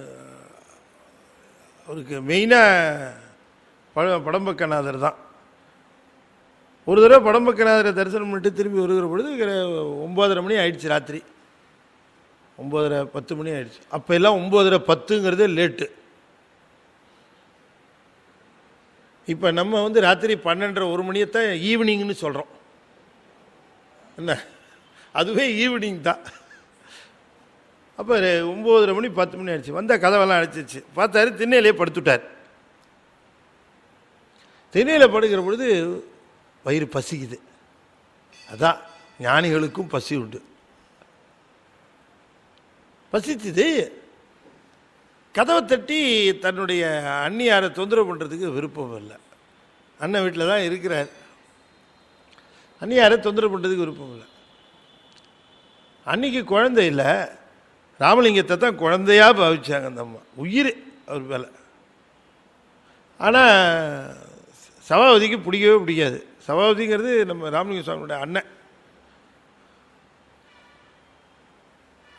அவருக்கு மெயினாக பட படம்பக்கநாதர் தான் ஒரு தடவை படம்பக்கநாதரை தரிசனம் பண்ணிட்டு திரும்பி வருகிற பொழுது ஒம்போதரை மணி ஆயிடுச்சு ராத்திரி ஒம்போதரை பத்து மணி ஆயிடுச்சு அப்போ எல்லாம் ஒம்போதரை பத்துங்கிறதே லேட்டு இப்போ நம்ம வந்து ராத்திரி பன்னெண்டரை ஒரு மணியை தான் ஈவினிங்னு சொல்கிறோம் என்ன அதுவே ஈவினிங் தான் அப்போ ஒம்போதரை மணி பத்து மணி ஆயிடுச்சு வந்தால் கதவெல்லாம் அடிச்சிருச்சு பார்த்தாரு திண்ணையிலே படுத்துட்டார் திண்ணையில் படுக்கிற பொழுது வயிறு பசிக்குது அதான் ஞானிகளுக்கும் பசி உண்டு பசிச்சுது கதவை தட்டி தன்னுடைய அந்நியாரை தொந்தரவு பண்ணுறதுக்கு விருப்பம் இல்லை அண்ணன் வீட்டில் தான் இருக்கிறார் அன்னியாரை தொந்தரவு பண்ணுறதுக்கு விருப்பம் இல்லை அன்றைக்கி குழந்தை இல்லை ராமலிங்கத்தை தான் குழந்தையாக பாவிச்சாங்க அந்த அம்மா உயிர் அவர் வேலை ஆனால் சபாபதிக்கு பிடிக்கவே பிடிக்காது சபாவதிங்கிறது நம்ம ராமலிங்க சுவாமியோட அண்ணன்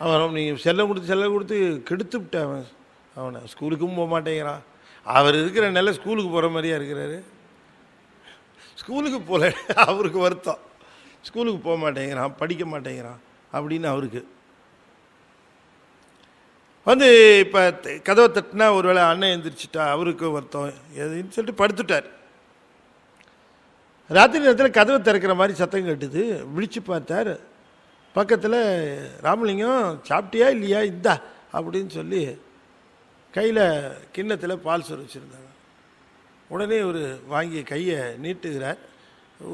அவன் நீங்கள் செல்லம் கொடுத்து செல்லம் கொடுத்து கெடுத்து விட்டேன் அவன் அவனை ஸ்கூலுக்கும் போக மாட்டேங்கிறான் அவர் இருக்கிற நிலை ஸ்கூலுக்கு போகிற மாதிரியா இருக்கிறாரு ஸ்கூலுக்கு போகல அவருக்கு வருத்தம் ஸ்கூலுக்கு போக மாட்டேங்கிறான் படிக்க மாட்டேங்கிறான் அப்படின்னு அவருக்கு வந்து இப்போ கதவை தட்டினா ஒரு வேளை அண்ணன் எழுந்திரிச்சிட்டா அவருக்கு வருத்தம் எதுன்னு சொல்லிட்டு படுத்துட்டார் ராத்திரி நேரத்தில் கதவை திறக்கிற மாதிரி சத்தம் கட்டுது விழிச்சு பார்த்தார் பக்கத்தில் ராமலிங்கம் சாப்பிட்டியா இல்லையா இந்தா அப்படின்னு சொல்லி கையில் கிண்ணத்தில் பால் சொர வச்சுருந்தாங்க உடனே ஒரு வாங்கி கையை நீட்டுகிறார்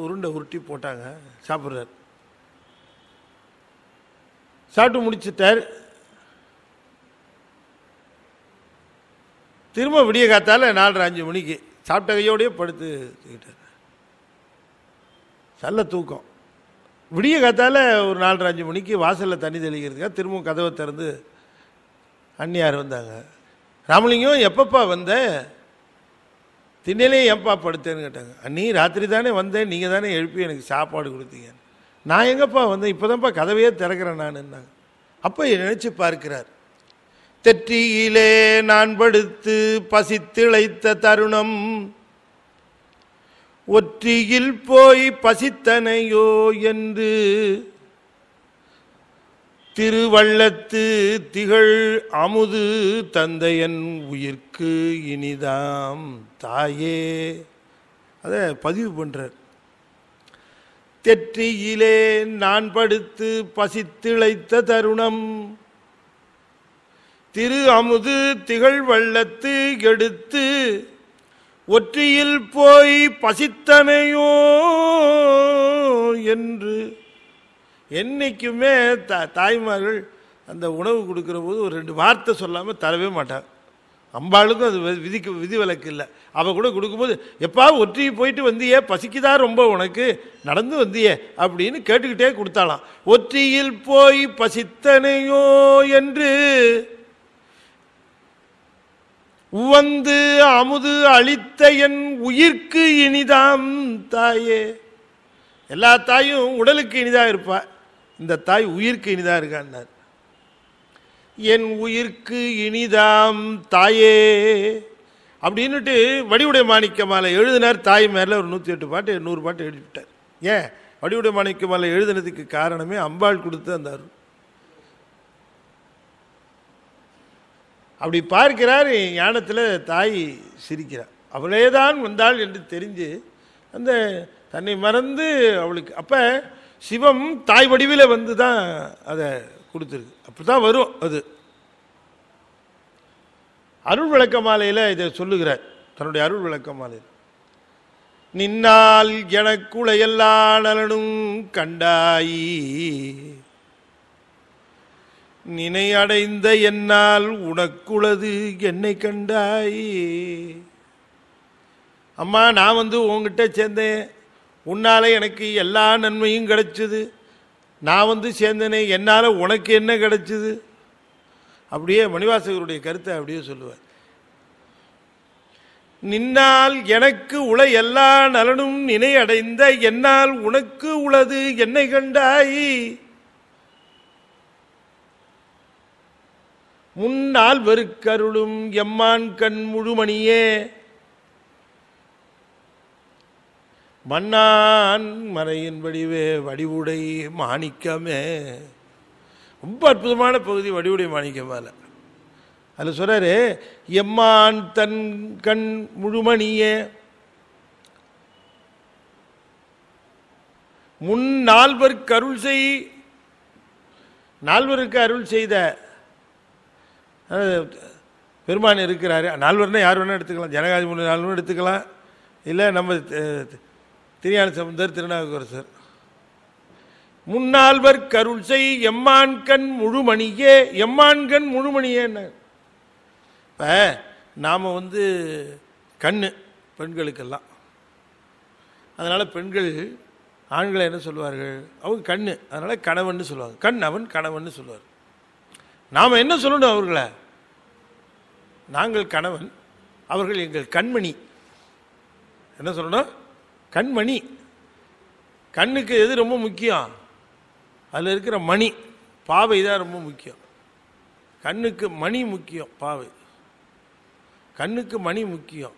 உருண்டை உருட்டி போட்டாங்க சாப்பிட்றார் சாப்பிட்டு முடிச்சிட்டார் திரும்ப விடிய காத்தால் நாலரை அஞ்சு மணிக்கு சாப்பிட்ட கையோடய படுத்துக்கிட்டார் சல்ல தூக்கம் விடிய காத்தால் ஒரு நாலரை அஞ்சு மணிக்கு வாசலில் தண்ணி தெளிக்கிறதுக்காக திரும்பவும் கதவை திறந்து அன்னியார் வந்தாங்க ராமலிங்கம் எப்பப்பா வந்தேன் திண்ணிலே ஏன்ப்பா படுத்தேன்னு கேட்டாங்க நீ ராத்திரி தானே வந்தேன் நீங்கள் தானே எழுப்பி எனக்கு சாப்பாடு கொடுத்தீங்க நான் எங்கப்பா வந்தேன் இப்போ தான்ப்பா கதவையே திறக்கிறேன் நான்ன்னாங்க அப்போ நினச்சி பார்க்கிறார் தெற்றியிலே நான் படுத்து பசித்திழைத்த தருணம் ஒற்றியில் போய் பசித்தனையோ என்று திருவள்ளத்து திகழ் அமுது தந்தையன் உயிர்க்கு இனிதாம் தாயே அதை பதிவு பண்ணுறார் தெற்றியிலே நான் படுத்து பசித்திழைத்த தருணம் திரு அமுது திகழ் வள்ளத்து எடுத்து ஒற்றியில் போய் பசித்தனையோ என்று என்றைக்குமே த தாய்மார்கள் அந்த உணவு கொடுக்குற போது ஒரு ரெண்டு வார்த்தை சொல்லாமல் தரவே மாட்டாங்க அம்பாளுக்கும் அது விதிக்கு விதி விலக்கு இல்லை அவள் கூட கொடுக்கும்போது எப்பா ஒற்றி போயிட்டு வந்தியே பசிக்குதா ரொம்ப உனக்கு நடந்து வந்தியே அப்படின்னு கேட்டுக்கிட்டே கொடுத்தாலாம் ஒற்றியில் போய் பசித்தனையோ என்று உவந்து அமுது அளித்த என் உயிர்க்கு இனிதாம் தாயே எல்லா தாயும் உடலுக்கு இனிதாக இருப்பாள் இந்த தாய் உயிருக்கு இனிதாக இருக்கான்னார் என் உயிர்க்கு இனிதாம் தாயே அப்படின்னுட்டு வடிவுடைய மாணிக்க மாலை எழுதினார் தாய் மேலே ஒரு நூற்றி எட்டு பாட்டு நூறு பாட்டு எழுதிவிட்டார் ஏன் வடிவுடைய மாணிக்க மாலை எழுதினதுக்கு காரணமே அம்பாள் கொடுத்து அந்த அப்படி பார்க்கிறார் ஞானத்தில் தாய் சிரிக்கிறார் அவளே தான் வந்தாள் என்று தெரிஞ்சு அந்த தன்னை மறந்து அவளுக்கு அப்போ சிவம் தாய் வடிவில் வந்து தான் அதை கொடுத்துருக்கு அப்படி தான் வரும் அது அருள் விளக்க மாலையில் இதை சொல்லுகிறார் தன்னுடைய அருள் விளக்க மாலையில் நின்னால் எனக்குளையெல்லா நலனும் கண்டாயி நினை அடைந்த என்னால் உனக்குளது என்னை கண்டாயி அம்மா நான் வந்து உங்ககிட்ட சேர்ந்தேன் உன்னால் எனக்கு எல்லா நன்மையும் கிடச்சிது நான் வந்து சேர்ந்தனே என்னால் உனக்கு என்ன கிடச்சிது அப்படியே மணிவாசகருடைய கருத்தை அப்படியே சொல்லுவார் நின்னால் எனக்கு உள எல்லா நலனும் நினை அடைந்த என்னால் உனக்கு உளது என்னை கண்டாய் முன்னால் வெறுக்கருளும் எம்மான் கண் முழுமணியே மன்னான் மறையின் வடிவே வடிவுடை மாணிக்கமே ரொம்ப அற்புதமான பகுதி வடிவுடை மாணிக்கம் மேலே அதில் சொல்கிறாரு எம்மான் தன் கண் முழுமணியே முன் நால்வர் அருள் செய் நால்வருக்கு அருள் செய்த பெருமான் இருக்கிறாரு நால்வர்னா யார் வேணால் எடுத்துக்கலாம் ஜனகாதி மூணு நாலு எடுத்துக்கலாம் இல்லை நம்ம திருஞான சமுந்தர் திருநாவுக்கரசர் முன்னால்வர் கருள் செய் எம்மான் கண் முழுமணியே எம்மான் கண் முழுமணியேன்னு இப்போ நாம் வந்து கண் பெண்களுக்கெல்லாம் அதனால் பெண்கள் ஆண்களை என்ன சொல்லுவார்கள் அவங்க கண் அதனால் கணவன் சொல்லுவாங்க கண் அவன் கணவன் சொல்லுவார் நாம் என்ன சொல்லணும் அவர்களை நாங்கள் கணவன் அவர்கள் எங்கள் கண்மணி என்ன சொல்லணும் கண்மணி கண்ணுக்கு எது ரொம்ப முக்கியம் அதில் இருக்கிற மணி பாவை தான் ரொம்ப முக்கியம் கண்ணுக்கு மணி முக்கியம் பாவை கண்ணுக்கு மணி முக்கியம்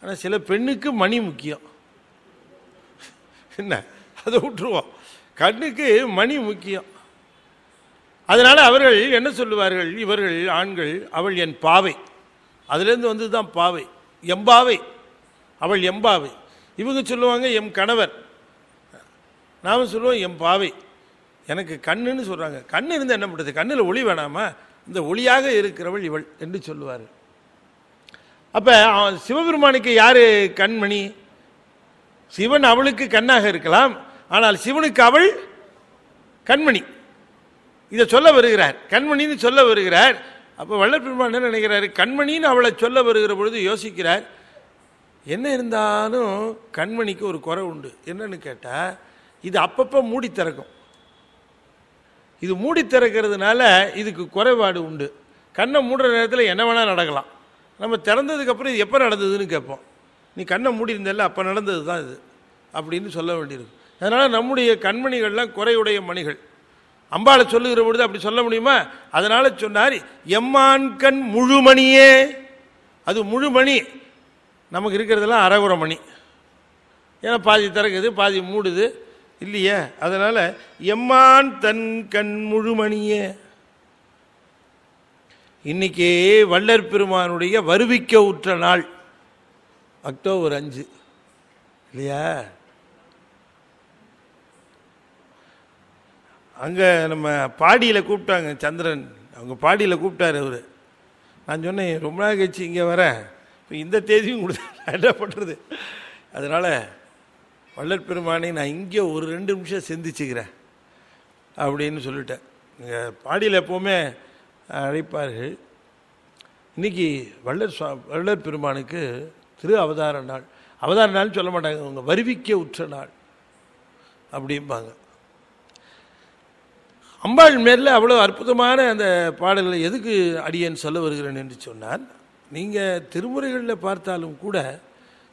ஆனால் சில பெண்ணுக்கு மணி முக்கியம் என்ன அதை விட்டுருவோம் கண்ணுக்கு மணி முக்கியம் அதனால் அவர்கள் என்ன சொல்லுவார்கள் இவர்கள் ஆண்கள் அவள் என் பாவை அதுலேருந்து வந்து தான் பாவை எம்பாவை அவள் எம்பாவை இவங்க சொல்லுவாங்க எம் கணவர் நாம் சொல்லுவோம் எம் பாவை எனக்கு கண்ணுன்னு சொல்கிறாங்க கண் இருந்தால் என்ன பண்ணுறது கண்ணில் ஒளி வேணாமா இந்த ஒளியாக இருக்கிறவள் இவள் என்று சொல்லுவார் அப்போ சிவபெருமானுக்கு யார் கண்மணி சிவன் அவளுக்கு கண்ணாக இருக்கலாம் ஆனால் சிவனுக்கு அவள் கண்மணி இதை சொல்ல வருகிறார் கண்மணின்னு சொல்ல வருகிறார் அப்போ வல்லப்பெருமான் என்ன நினைக்கிறாரு கண்மணின்னு அவளை சொல்ல வருகிற பொழுது யோசிக்கிறார் என்ன இருந்தாலும் கண்மணிக்கு ஒரு குறை உண்டு என்னன்னு கேட்டால் இது அப்பப்போ மூடி திறக்கும் இது மூடி திறக்கிறதுனால இதுக்கு குறைபாடு உண்டு கண்ணை மூடுற நேரத்தில் என்ன வேணால் நடக்கலாம் நம்ம திறந்ததுக்கப்புறம் இது எப்போ நடந்ததுன்னு கேட்போம் நீ கண்ணை மூடி இருந்தல அப்போ நடந்தது தான் இது அப்படின்னு சொல்ல வேண்டியிருக்கு அதனால் நம்முடைய கண்மணிகள்லாம் குறையுடைய மணிகள் அம்பாளை சொல்லுகிற பொழுது அப்படி சொல்ல முடியுமா அதனால் சொன்னார் எம்மான் கண் முழுமணியே அது முழுமணி நமக்கு இருக்கிறதெல்லாம் அறகுறை மணி ஏன்னா பாதி திறக்குது பாதி மூடுது இல்லையே அதனால் எம்மான் தன் கண் முழுமணியே இன்றைக்கே வள்ளற் பெருமானுடைய வருவிக்க உற்ற நாள் அக்டோபர் அஞ்சு இல்லையா அங்கே நம்ம பாடியில் கூப்பிட்டாங்க சந்திரன் அவங்க பாடியில் கூப்பிட்டாரு அவர் நான் சொன்னேன் ரொம்ப நாள் கழிச்சு இங்கே வரேன் இப்போ இந்த தேதியும் கொடுத்து என்ன பண்ணுறது அதனால் வள்ளல் பெருமானை நான் இங்கே ஒரு ரெண்டு நிமிஷம் சிந்திச்சுக்கிறேன் அப்படின்னு சொல்லிட்டேன் பாடியில் எப்போவுமே அழைப்பார்கள் இன்றைக்கி வள்ளல் சுவா வள்ளல் பெருமானுக்கு திரு அவதார நாள் அவதார நாள்னு சொல்ல மாட்டாங்க அவங்க வருவிக்க உற்ற நாள் அப்படிம்பாங்க அம்பாள் மேலே அவ்வளோ அற்புதமான அந்த பாடல்களை எதுக்கு அடியேன் சொல்ல வருகிறேன் என்று சொன்னார் நீங்கள் திருமுறைகளில் பார்த்தாலும் கூட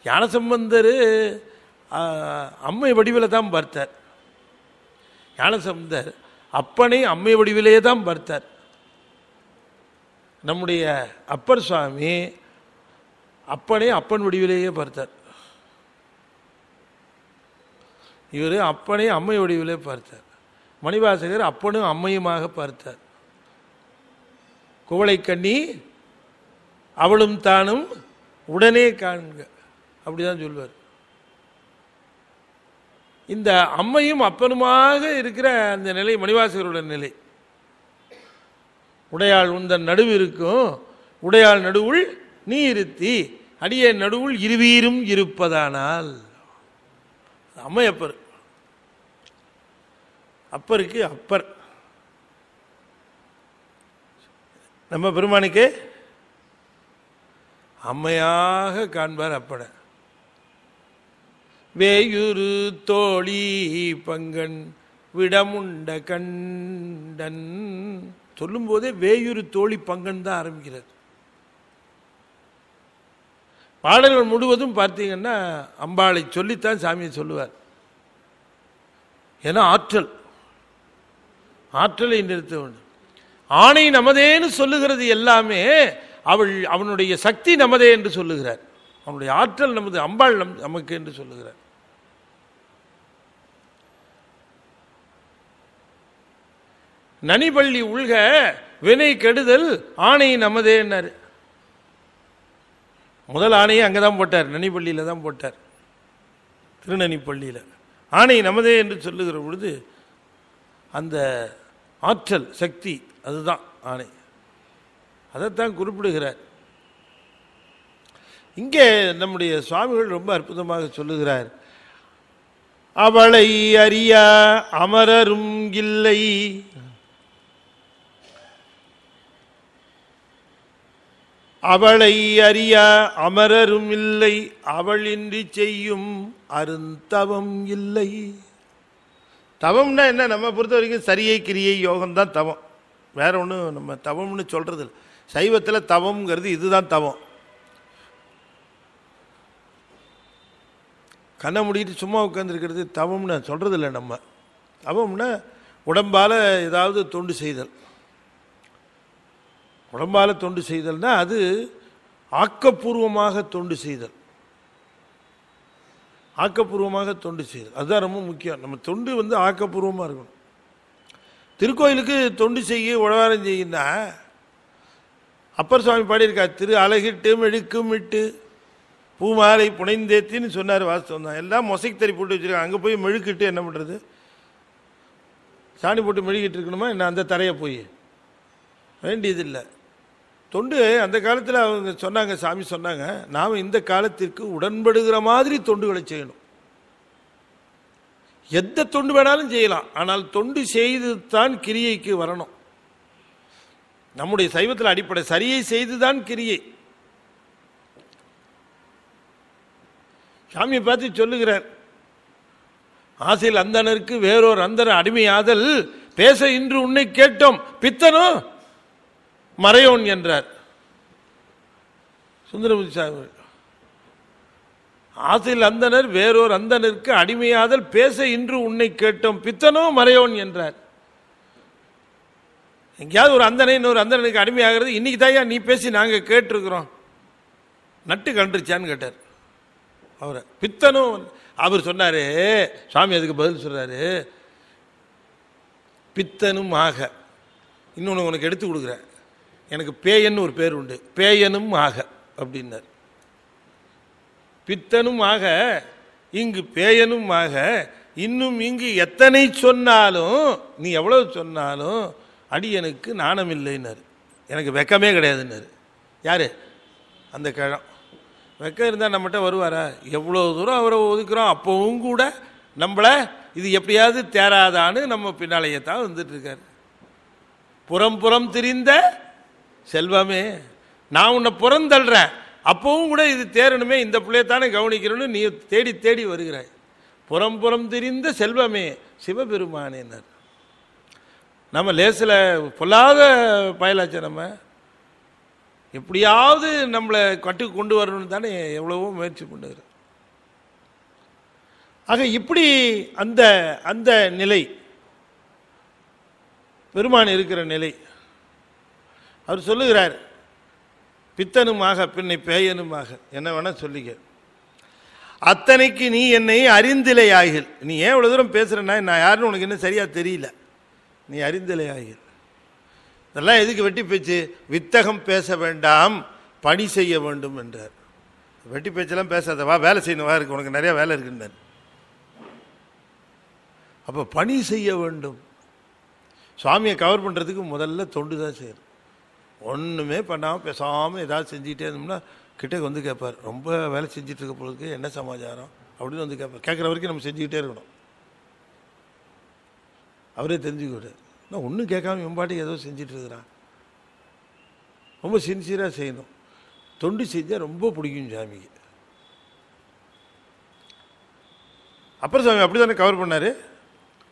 ஞானசம்பந்தர் அம்மை வடிவில் தான் பார்த்தார் ஞானசம்பந்தர் அப்பனை அம்மை வடிவிலேயே தான் பார்த்தார் நம்முடைய அப்பர் சுவாமி அப்பனை அப்பன் வடிவிலேயே பார்த்தார் இவர் அப்பனை அம்மை வடிவிலே பார்த்தார் மணிவாசகர் அப்பனும் அம்மையுமாக பார்த்தார் குவளைக்கண்ணி அவளும் தானும் உடனே காண்க அப்படிதான் சொல்வார் இந்த அம்மையும் அப்பனுமாக இருக்கிற அந்த நிலை மணிவாசகரோட நிலை உடையாள் உந்தன் நடுவு இருக்கும் உடையாள் நடுவுள் நீ இருத்தி அடிய நடுவுள் இருவீரும் இருப்பதானால் அம்மை அப்பர் அப்பருக்கு அப்பர் நம்ம பெருமானுக்கு அம்மையாக காண்பார் அப்பட வேயுரு தோழி பங்கன் விடமுண்ட கண்டன் சொல்லும்போதே வேயுரு தோழி பங்கன் தான் ஆரம்பிக்கிறார் பாடல்கள் முழுவதும் பார்த்தீங்கன்னா அம்பாளை சொல்லித்தான் சாமியை சொல்லுவார் ஏன்னா ஆற்றல் ஆற்றலை நிறுத்த வேண்டும் ஆணை நமதேன்னு சொல்லுகிறது எல்லாமே அவள் அவனுடைய சக்தி நமதே என்று சொல்லுகிறார் அவனுடைய ஆற்றல் நமது அம்பாள் நம் நமக்கு என்று சொல்லுகிறார் நனிபள்ளி உள்க வினை கெடுதல் ஆணை நமதேன்னாரு முதல் ஆணையை அங்கே தான் போட்டார் நனிப்பள்ளியில் தான் போட்டார் திருநனிப்பள்ளியில் ஆணை நமதே என்று சொல்லுகிற பொழுது அந்த ஆற்றல் சக்தி அதுதான் ஆணை அதைத்தான் குறிப்பிடுகிறார் இங்கே நம்முடைய சுவாமிகள் ரொம்ப அற்புதமாக சொல்லுகிறார் அவளை அறியா அமரரும் இல்லை அவளை அறியா அமரரும் இல்லை அவளின்றி செய்யும் அருந்தவம் இல்லை தவம்னா என்ன நம்ம பொறுத்த வரைக்கும் சரியை கிரியை யோகம்தான் தவம் வேற ஒன்றும் நம்ம தவம்னு சொல்கிறது இல்லை சைவத்தில் தவம்ங்கிறது இதுதான் தவம் கண்ணை முடிக்கிட்டு சும்மா உட்காந்துருக்கிறது தவம்னு சொல்கிறதில்ல நம்ம தவம்னா உடம்பால் ஏதாவது தொண்டு செய்தல் உடம்பால் தொண்டு செய்தல்னா அது ஆக்கப்பூர்வமாக தொண்டு செய்தல் ஆக்கப்பூர்வமாக தொண்டு செய்தல் அதுதான் ரொம்ப முக்கியம் நம்ம தொண்டு வந்து ஆக்கப்பூர்வமாக இருக்கணும் திருக்கோயிலுக்கு தொண்டு செய்ய உழவாரம் செய்யுன்னா அப்பர் சுவாமி பாடியிருக்கார் திரு அழகிட்டு மெழுக்கும் இட்டு பூமாலை புனைந்தேத்தின்னு சொன்னார் வாஸ்தவம் தான் எல்லாம் மொசைக்கு தறி போட்டு வச்சுருக்காங்க அங்கே போய் மெழுக்கிட்டு என்ன பண்ணுறது சாணி போட்டு மெழுகிட்டு இருக்கணுமா என்ன அந்த தரையை போய் வேண்டியதில்லை தொண்டு அந்த காலத்தில் அவங்க சொன்னாங்க சாமி சொன்னாங்க நாம் இந்த காலத்திற்கு உடன்படுகிற மாதிரி தொண்டுகளை செய்யணும் எந்த தொண்டு வேணாலும் செய்யலாம் ஆனால் தொண்டு செய்து தான் கிரியைக்கு வரணும் நம்முடைய சைவத்தில் அடிப்படை சரியை செய்துதான் கிரியை சாமியை பார்த்து சொல்லுகிறார் ஆசையில் அந்தனருக்கு வேறொரு அந்தன அடிமையாதல் பேச இன்று உன்னை கேட்டோம் பித்தனோ மறையோன் என்றார் சுந்தரமூர்த்தி சாமி ஆசையில் அந்தனர் வேறொரு அந்தனருக்கு அடிமையாதல் பேச இன்று உன்னை கேட்டோம் பித்தனோ மறையோன் என்றார் எங்கேயாவது ஒரு அந்தனை இன்னொரு அந்தனனுக்கு அடிமையாகிறது இன்றைக்கி தாயா நீ பேசி நாங்கள் கேட்டிருக்கிறோம் நட்டு கண்டுச்சான்னு கேட்டார் அவரை பித்தனும் அவர் சொன்னார் சுவாமி அதுக்கு பதில் சொல்கிறாரு பித்தனும் ஆக இன்னொன்று உனக்கு எடுத்து கொடுக்குறேன் எனக்கு பேயன்னு ஒரு பேர் உண்டு பேயனும் ஆக அப்படின்னார் பித்தனும் ஆக இங்கு பேயனும் ஆக இன்னும் இங்கு எத்தனை சொன்னாலும் நீ எவ்வளவு சொன்னாலும் எனக்கு நாணம் இல்லைன்னாரு எனக்கு வெக்கமே கிடையாதுன்னாரு யார் அந்த கிழம் வெக்கம் இருந்தால் நம்மகிட்ட வருவாரா எவ்வளோ தூரம் அவரை ஒதுக்குறோம் அப்போவும் கூட நம்மளை இது எப்படியாவது தேராதான்னு நம்ம பின்னாலேயே தான் வந்துட்டுருக்காரு புறம் புறம் திரிந்த செல்வமே நான் உன்னை புறந்தள்ளுறேன் அப்போவும் கூட இது தேரணுமே இந்த பிள்ளையத்தானே கவனிக்கிறேன்னு நீ தேடி தேடி வருகிறாய் புறம் புறம் திரிந்த செல்வமே சிவபெருமானேனர் நம்ம லேசில் பொல்லாத பயலாச்சு நம்ம எப்படியாவது நம்மளை கட்டுக்கு கொண்டு வரணும்னு தானே எவ்வளவோ முயற்சி பண்ணுகிறோம் ஆக இப்படி அந்த அந்த நிலை பெருமான் இருக்கிற நிலை அவர் சொல்லுகிறார் பித்தனுமாக பின்னை பேயனுமாக என்ன வேணால் சொல்லிக்க அத்தனைக்கு நீ என்னை அறிந்திலை ஆகில் நீ ஏன் இவ்வளோ தூரம் பேசுகிறேன்னா நான் யாருன்னு உனக்கு இன்னும் சரியாக தெரியல நீ அறிந்தலையாயிரு இதெல்லாம் எதுக்கு வெட்டி பேச்சு வித்தகம் பேச வேண்டாம் பணி செய்ய வேண்டும் என்றார் வெட்டி பேச்செல்லாம் பேசாதவா வேலை செய்யணுவா இருக்கு உனக்கு நிறையா வேலை இருக்குன்னு அப்போ பணி செய்ய வேண்டும் சுவாமியை கவர் பண்ணுறதுக்கு முதல்ல தொண்டு தான் செய்யணும் ஒன்றுமே பண்ணாமல் பேசாமல் ஏதாவது செஞ்சுக்கிட்டே இருந்தோம்னா கிட்டே வந்து கேட்பார் ரொம்ப வேலை செஞ்சிட்ருக்க பொழுதுக்கு என்ன சமாச்சாரம் அப்படின்னு வந்து கேட்பார் கேட்குற வரைக்கும் நம்ம செஞ்சுக்கிட்டே இருக்கணும் அவரே தெரிஞ்சுக்கிட்டார் நான் ஒன்றும் கேட்காம எம்பாட்டி ஏதோ செஞ்சிட்ருக்கிறான் ரொம்ப சின்சியராக செய்யணும் தொண்டு செஞ்சால் ரொம்ப பிடிக்கும் சாமிக்கு அப்புறம் சாமி அப்படி தானே கவர் பண்ணார்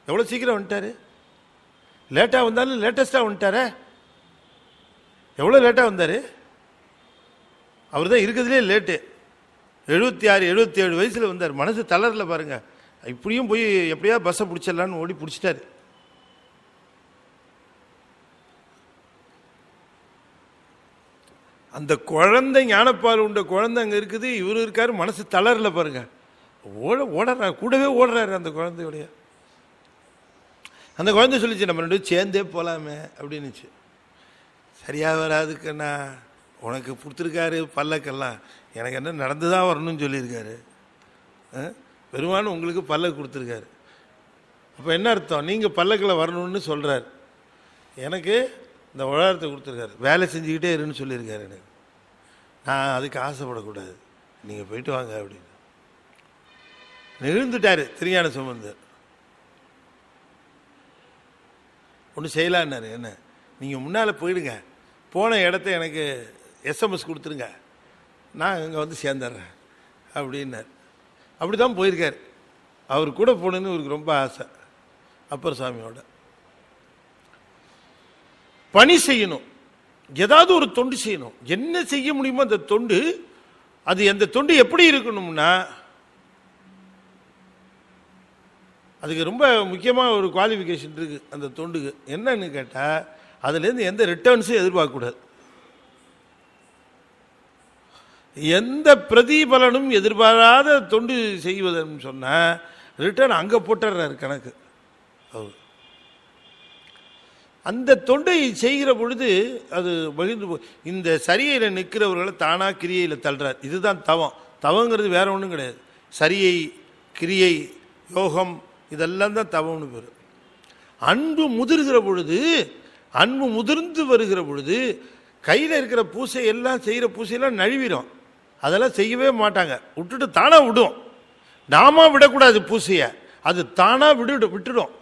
எவ்வளோ சீக்கிரம் வந்துட்டார் லேட்டாக வந்தாலும் லேட்டஸ்ட்டாக வந்துட்டாரே எவ்வளோ லேட்டாக வந்தார் அவர் தான் இருக்கிறதுலே லேட்டு எழுபத்தி ஆறு எழுபத்தி ஏழு வயசில் வந்தார் மனசு தளரில் பாருங்கள் இப்படியும் போய் எப்படியா பஸ்ஸை பிடிச்சிடலான்னு ஓடி பிடிச்சிட்டாரு அந்த குழந்தை ஞானப்பால் உண்ட குழந்தை அங்கே இருக்குது இவர் இருக்கார் மனசு தளரல பாருங்க ஓட ஓடுறாரு கூடவே ஓடுறாரு அந்த குழந்தையுடைய அந்த குழந்தை சொல்லிச்சு நம்ம ரெண்டு சேர்ந்தே போகலாமே அப்படின்னுச்சு சரியாக வராதுக்குண்ணா உனக்கு கொடுத்துருக்காரு பல்லக்கெல்லாம் எனக்கு என்ன நடந்து தான் வரணும்னு சொல்லியிருக்காரு பெருமானும் உங்களுக்கு பல்லக்கு கொடுத்துருக்காரு அப்போ என்ன அர்த்தம் நீங்கள் பல்லக்கில் வரணும்னு சொல்கிறார் எனக்கு இந்த உலகத்தை கொடுத்துருக்காரு வேலை செஞ்சுக்கிட்டே இருன்னு சொல்லியிருக்காரு எனக்கு நான் அதுக்கு ஆசைப்படக்கூடாது நீங்கள் போயிட்டு வாங்க அப்படின்னு நிகழ்ந்துட்டார் திருஞான சம்பந்தர் ஒன்று செய்யலான்னாரு என்ன நீங்கள் முன்னால் போயிடுங்க போன இடத்த எனக்கு எஸ்எம்எஸ் கொடுத்துருங்க நான் அங்கே வந்து சேர்ந்துடுறேன் அப்படின்னார் அப்படி தான் போயிருக்கார் அவர் கூட போகணுன்னு இவருக்கு ரொம்ப ஆசை அப்பர் சாமியோட பணி செய்யணும் ஏதாவது ஒரு தொண்டு செய்யணும் என்ன செய்ய முடியுமோ அந்த தொண்டு அது அந்த தொண்டு எப்படி இருக்கணும்னா அதுக்கு ரொம்ப முக்கியமாக ஒரு குவாலிஃபிகேஷன் இருக்குது அந்த தொண்டுக்கு என்னன்னு கேட்டால் அதுலேருந்து எந்த ரிட்டர்ன்ஸும் எதிர்பார்க்கக்கூடாது எந்த பிரதிபலனும் எதிர்பாராத தொண்டு செய்வதுன்னு சொன்னால் ரிட்டர்ன் அங்கே போட்டுடுறாரு கணக்கு அவர் அந்த தொண்டை செய்கிற பொழுது அது மகிழ்ந்து இந்த சரியையில் நிற்கிறவர்களை தானாக கிரியையில் தள்ளுறார் இதுதான் தவம் தவங்கிறது வேற ஒன்றும் கிடையாது சரியை கிரியை யோகம் இதெல்லாம் தான் தவம்னு பேர் அன்பு முதிர்கிற பொழுது அன்பு முதிர்ந்து வருகிற பொழுது கையில் இருக்கிற பூசை எல்லாம் செய்கிற பூசையெல்லாம் நழுவிடும் அதெல்லாம் செய்யவே மாட்டாங்க விட்டுட்டு தானாக விடும் நாமாக விடக்கூடாது பூசையை அது தானாக விடு விட்டுடும்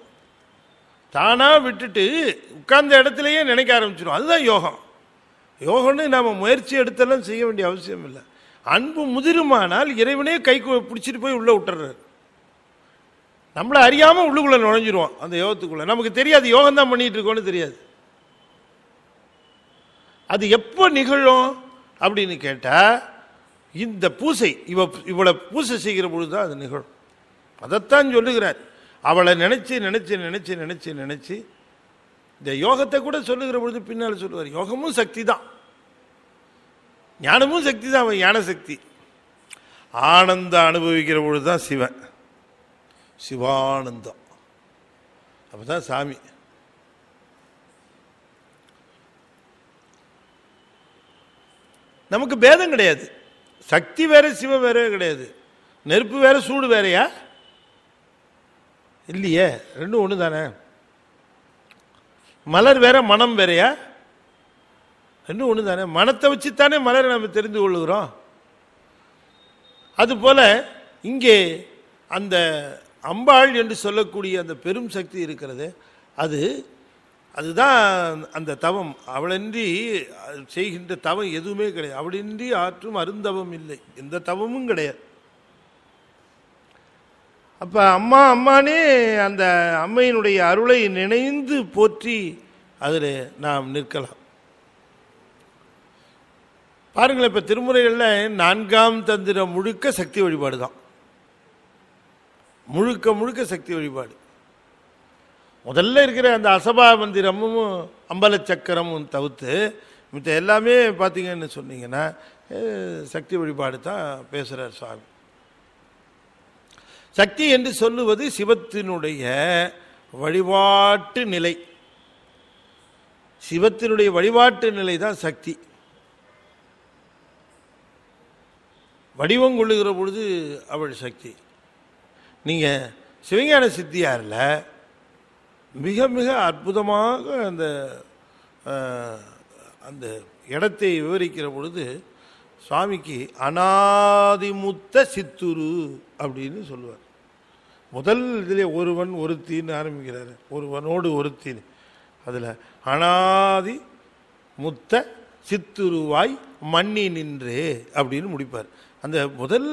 தானாக விட்டுட்டு உட்கார்ந்த இடத்துலையே நினைக்க ஆரம்பிச்சிடும் அதுதான் யோகம் யோகம்னு நாம் முயற்சி எடுத்தெல்லாம் செய்ய வேண்டிய அவசியம் இல்லை அன்பு முதிருமானால் இறைவனே கை பிடிச்சிட்டு போய் உள்ளே விட்டுறாரு நம்மளை அறியாமல் உள்ளுக்குள்ளே நுழைஞ்சிருவோம் அந்த யோகத்துக்குள்ளே நமக்கு தெரியாது யோகம் தான் பண்ணிகிட்டு இருக்கோன்னு தெரியாது அது எப்போ நிகழும் அப்படின்னு கேட்டால் இந்த பூசை இவ இவளை பூசை செய்கிற பொழுது தான் அது நிகழும் அதைத்தான் சொல்லுகிறார் அவளை நினச்சி நினச்சி நினச்சி நினச்சி நினச்சி இந்த யோகத்தை கூட சொல்லுகிற பொழுது பின்னால் சொல்லுவார் யோகமும் சக்தி தான் ஞானமும் சக்தி தான் அவன் ஞான சக்தி ஆனந்தம் அனுபவிக்கிற பொழுது தான் சிவன் சிவானந்தம் அப்போ தான் சாமி நமக்கு பேதம் கிடையாது சக்தி வேறு சிவ வேறே கிடையாது நெருப்பு வேறு சூடு வேறையா இல்லையே ரெண்டும் ஒன்று தானே மலர் வேற மனம் வேறையா ரெண்டும் ஒன்று தானே மனத்தை வச்சு தானே மலரை நம்ம தெரிந்து கொள்ளுகிறோம் அதுபோல் இங்கே அந்த அம்பாள் என்று சொல்லக்கூடிய அந்த பெரும் சக்தி இருக்கிறது அது அதுதான் அந்த தவம் அவளின்றி செய்கின்ற தவம் எதுவுமே கிடையாது அவளின்றி ஆற்றும் அருந்தவம் இல்லை எந்த தவமும் கிடையாது அப்போ அம்மா அம்மானே அந்த அம்மையினுடைய அருளை நினைந்து போற்றி அதில் நாம் நிற்கலாம் பாருங்களேன் இப்போ திருமுறைகளில் நான்காம் தந்திரம் முழுக்க சக்தி வழிபாடு தான் முழுக்க முழுக்க சக்தி வழிபாடு முதல்ல இருக்கிற அந்த அசபா மந்திரமும் அம்பல சக்கரமும் தவிர்த்து மித்த எல்லாமே பார்த்தீங்கன்னு சொன்னீங்கன்னா சக்தி வழிபாடு தான் பேசுகிறார் சுவாமி சக்தி என்று சொல்லுவது சிவத்தினுடைய வழிபாட்டு நிலை சிவத்தினுடைய வழிபாட்டு நிலை தான் சக்தி வடிவம் கொள்ளுகிற பொழுது அவள் சக்தி நீங்கள் சிவஞான சித்தியாரில் மிக மிக அற்புதமாக அந்த அந்த இடத்தை விவரிக்கிற பொழுது சுவாமிக்கு அனாதிமுத்த சித்துரு அப்படின்னு சொல்லுவார் முதல் இதில் ஒருவன் ஒருத்தின்னு ஆரம்பிக்கிறார் ஒருவனோடு ஒருத்தின்னு அதில் அனாதி முத்த சித்துருவாய் மண்ணி நின்று அப்படின்னு முடிப்பார் அந்த முதல்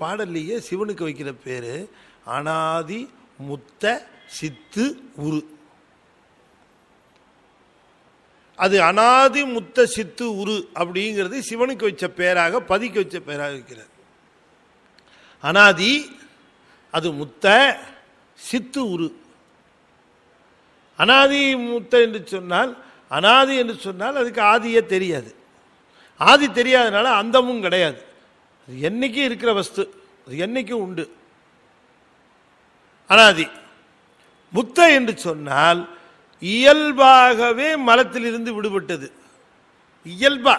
பாடல்லையே சிவனுக்கு வைக்கிற பேர் அனாதி முத்த சித்து உரு அது அனாதி முத்த சித்து உரு அப்படிங்கிறது சிவனுக்கு வச்ச பேராக பதிக்க வச்ச பேராக இருக்கிறது அனாதி அது முத்த சித்து உரு அனாதி முத்த என்று சொன்னால் அனாதி என்று சொன்னால் அதுக்கு ஆதியே தெரியாது ஆதி தெரியாதனால அந்தமும் கிடையாது அது என்றைக்கும் இருக்கிற வஸ்து அது என்றைக்கும் உண்டு அனாதி முத்த என்று சொன்னால் இயல்பாகவே மலத்திலிருந்து விடுபட்டது இயல்பா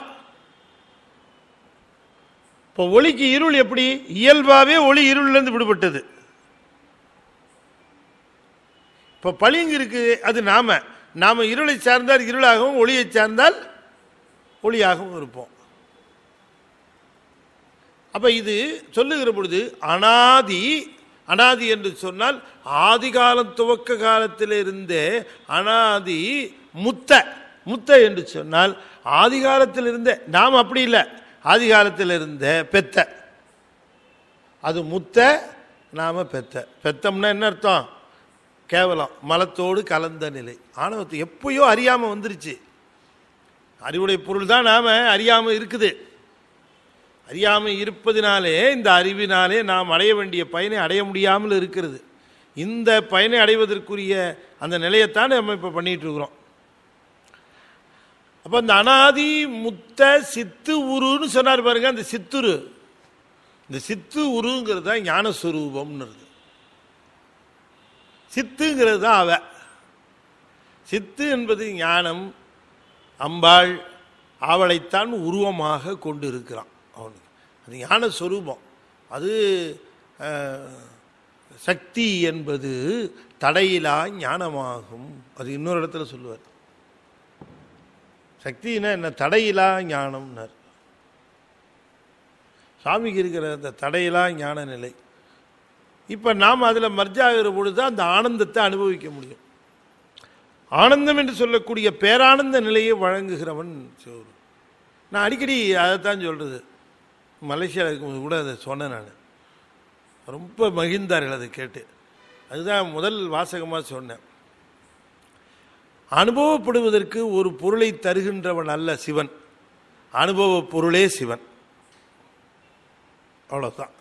இப்போ ஒளிக்கு இருள் எப்படி இயல்பாகவே ஒளி இருளிலிருந்து விடுபட்டது இப்போ பளிங்கு இருக்கு அது நாம நாம இருளை சார்ந்தால் இருளாகவும் ஒளியை சார்ந்தால் ஒளியாகவும் இருப்போம் அப்போ இது சொல்லுகிற பொழுது அனாதி அனாதி என்று சொன்னால் ஆதி காலம் துவக்க காலத்திலிருந்தே அனாதி முத்த முத்த என்று சொன்னால் ஆதி இருந்தே நாம் அப்படி இல்லை ஆதி காலத்திலிருந்தே பெத்த அது முத்த நாம் பெத்த பெத்தம்னா என்ன அர்த்தம் கேவலம் மலத்தோடு கலந்த நிலை ஆணவத்தை எப்பயோ அறியாமல் வந்துருச்சு அறிவுடைய பொருள் தான் நாம் அறியாமல் இருக்குது அறியாமல் இருப்பதினாலே இந்த அறிவினாலே நாம் அடைய வேண்டிய பயனை அடைய முடியாமல் இருக்கிறது இந்த பயனை அடைவதற்குரிய அந்த நிலையைத்தான் நம்ம இப்போ பண்ணிகிட்டு இருக்கிறோம் அப்போ இந்த அனாதி முத்த சித்து உருன்னு சொன்னார் பாருங்க அந்த சித்துரு இந்த சித்து உருங்கிறது தான் ஞானஸ்வரூபம்ன்றது சித்துங்கிறது தான் அவ சித்து என்பது ஞானம் அம்பாள் அவளைத்தான் உருவமாக கொண்டு இருக்கிறான் அது ஞான ஸ்வரூபம் அது சக்தி என்பது தடையிலா ஞானமாகும் அது இன்னொரு இடத்துல சொல்லுவார் சக்தினா என்ன தடையிலா ஞானம்னார் சாமிக்கு இருக்கிற அந்த தடையிலா ஞான நிலை இப்போ நாம் அதில் மர்ஜாகிற பொழுது அந்த ஆனந்தத்தை அனுபவிக்க முடியும் ஆனந்தம் என்று சொல்லக்கூடிய பேரானந்த நிலையை வழங்குகிறவன் நான் அடிக்கடி அதைத்தான் சொல்கிறது மலேசியாவில் இருக்கும்போது கூட அதை சொன்னேன் நான் ரொம்ப மகிழ்ந்தார்கள் அதை கேட்டு அதுதான் முதல் வாசகமாக சொன்னேன் அனுபவப்படுவதற்கு ஒரு பொருளை தருகின்றவன் அல்ல சிவன் அனுபவ பொருளே சிவன் அவ்வளோதான்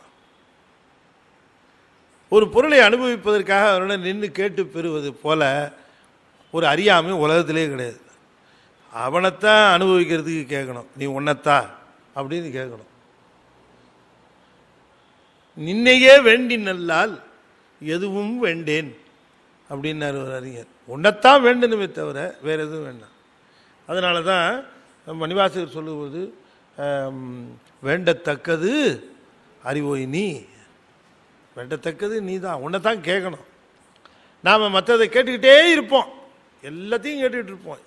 ஒரு பொருளை அனுபவிப்பதற்காக அவருடன் நின்று கேட்டு பெறுவது போல ஒரு அறியாமை உலகத்திலே கிடையாது அவனைத்தான் அனுபவிக்கிறதுக்கு கேட்கணும் நீ உன்னத்தா அப்படின்னு கேட்கணும் நின்னையே வேண்டி நல்லால் எதுவும் வேண்டேன் அப்படின்னார் ஒரு அறிஞர் உன்னைத்தான் வேண்டணுமே தவிர வேறு எதுவும் வேண்டாம் அதனால தான் மணிவாசகர் சொல்லும்போது வேண்டத்தக்கது அறிவோய் நீ வேண்டத்தக்கது நீ தான் உன்னை தான் கேட்கணும் நாம் மற்றதை கேட்டுக்கிட்டே இருப்போம் எல்லாத்தையும் கேட்டுக்கிட்டு இருப்போம்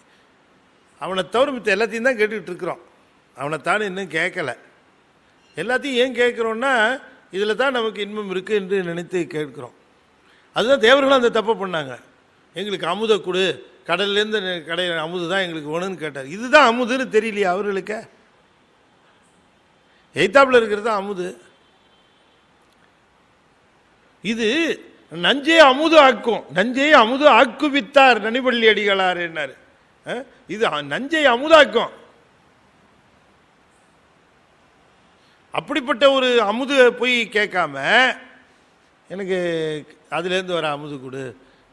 அவனை தவிர மித்த எல்லாத்தையும் தான் கேட்டுக்கிட்டு இருக்கிறோம் அவனைத்தான் இன்னும் கேட்கலை எல்லாத்தையும் ஏன் கேட்குறோன்னா இதில் தான் நமக்கு இன்பம் இருக்குது என்று நினைத்து கேட்குறோம் அதுதான் தேவர்களும் அந்த தப்பை பண்ணாங்க எங்களுக்கு அமுத கொடு கடல்லேருந்து கடை அமுது தான் எங்களுக்கு வேணும்னு கேட்டார் இதுதான் அமுதுன்னு தெரியலையே அவர்களுக்கு எய்தாப்பில் இருக்கிறது தான் அமுது இது நஞ்சே அமுது ஆக்கும் நஞ்சை அமுது ஆக்குவித்தார் நனிபள்ளி அடிகளார் என்னார் இது நஞ்சை அமுதாக்கும் அப்படிப்பட்ட ஒரு அமுது போய் கேட்காம எனக்கு அதுலேருந்து வர அமுது கொடு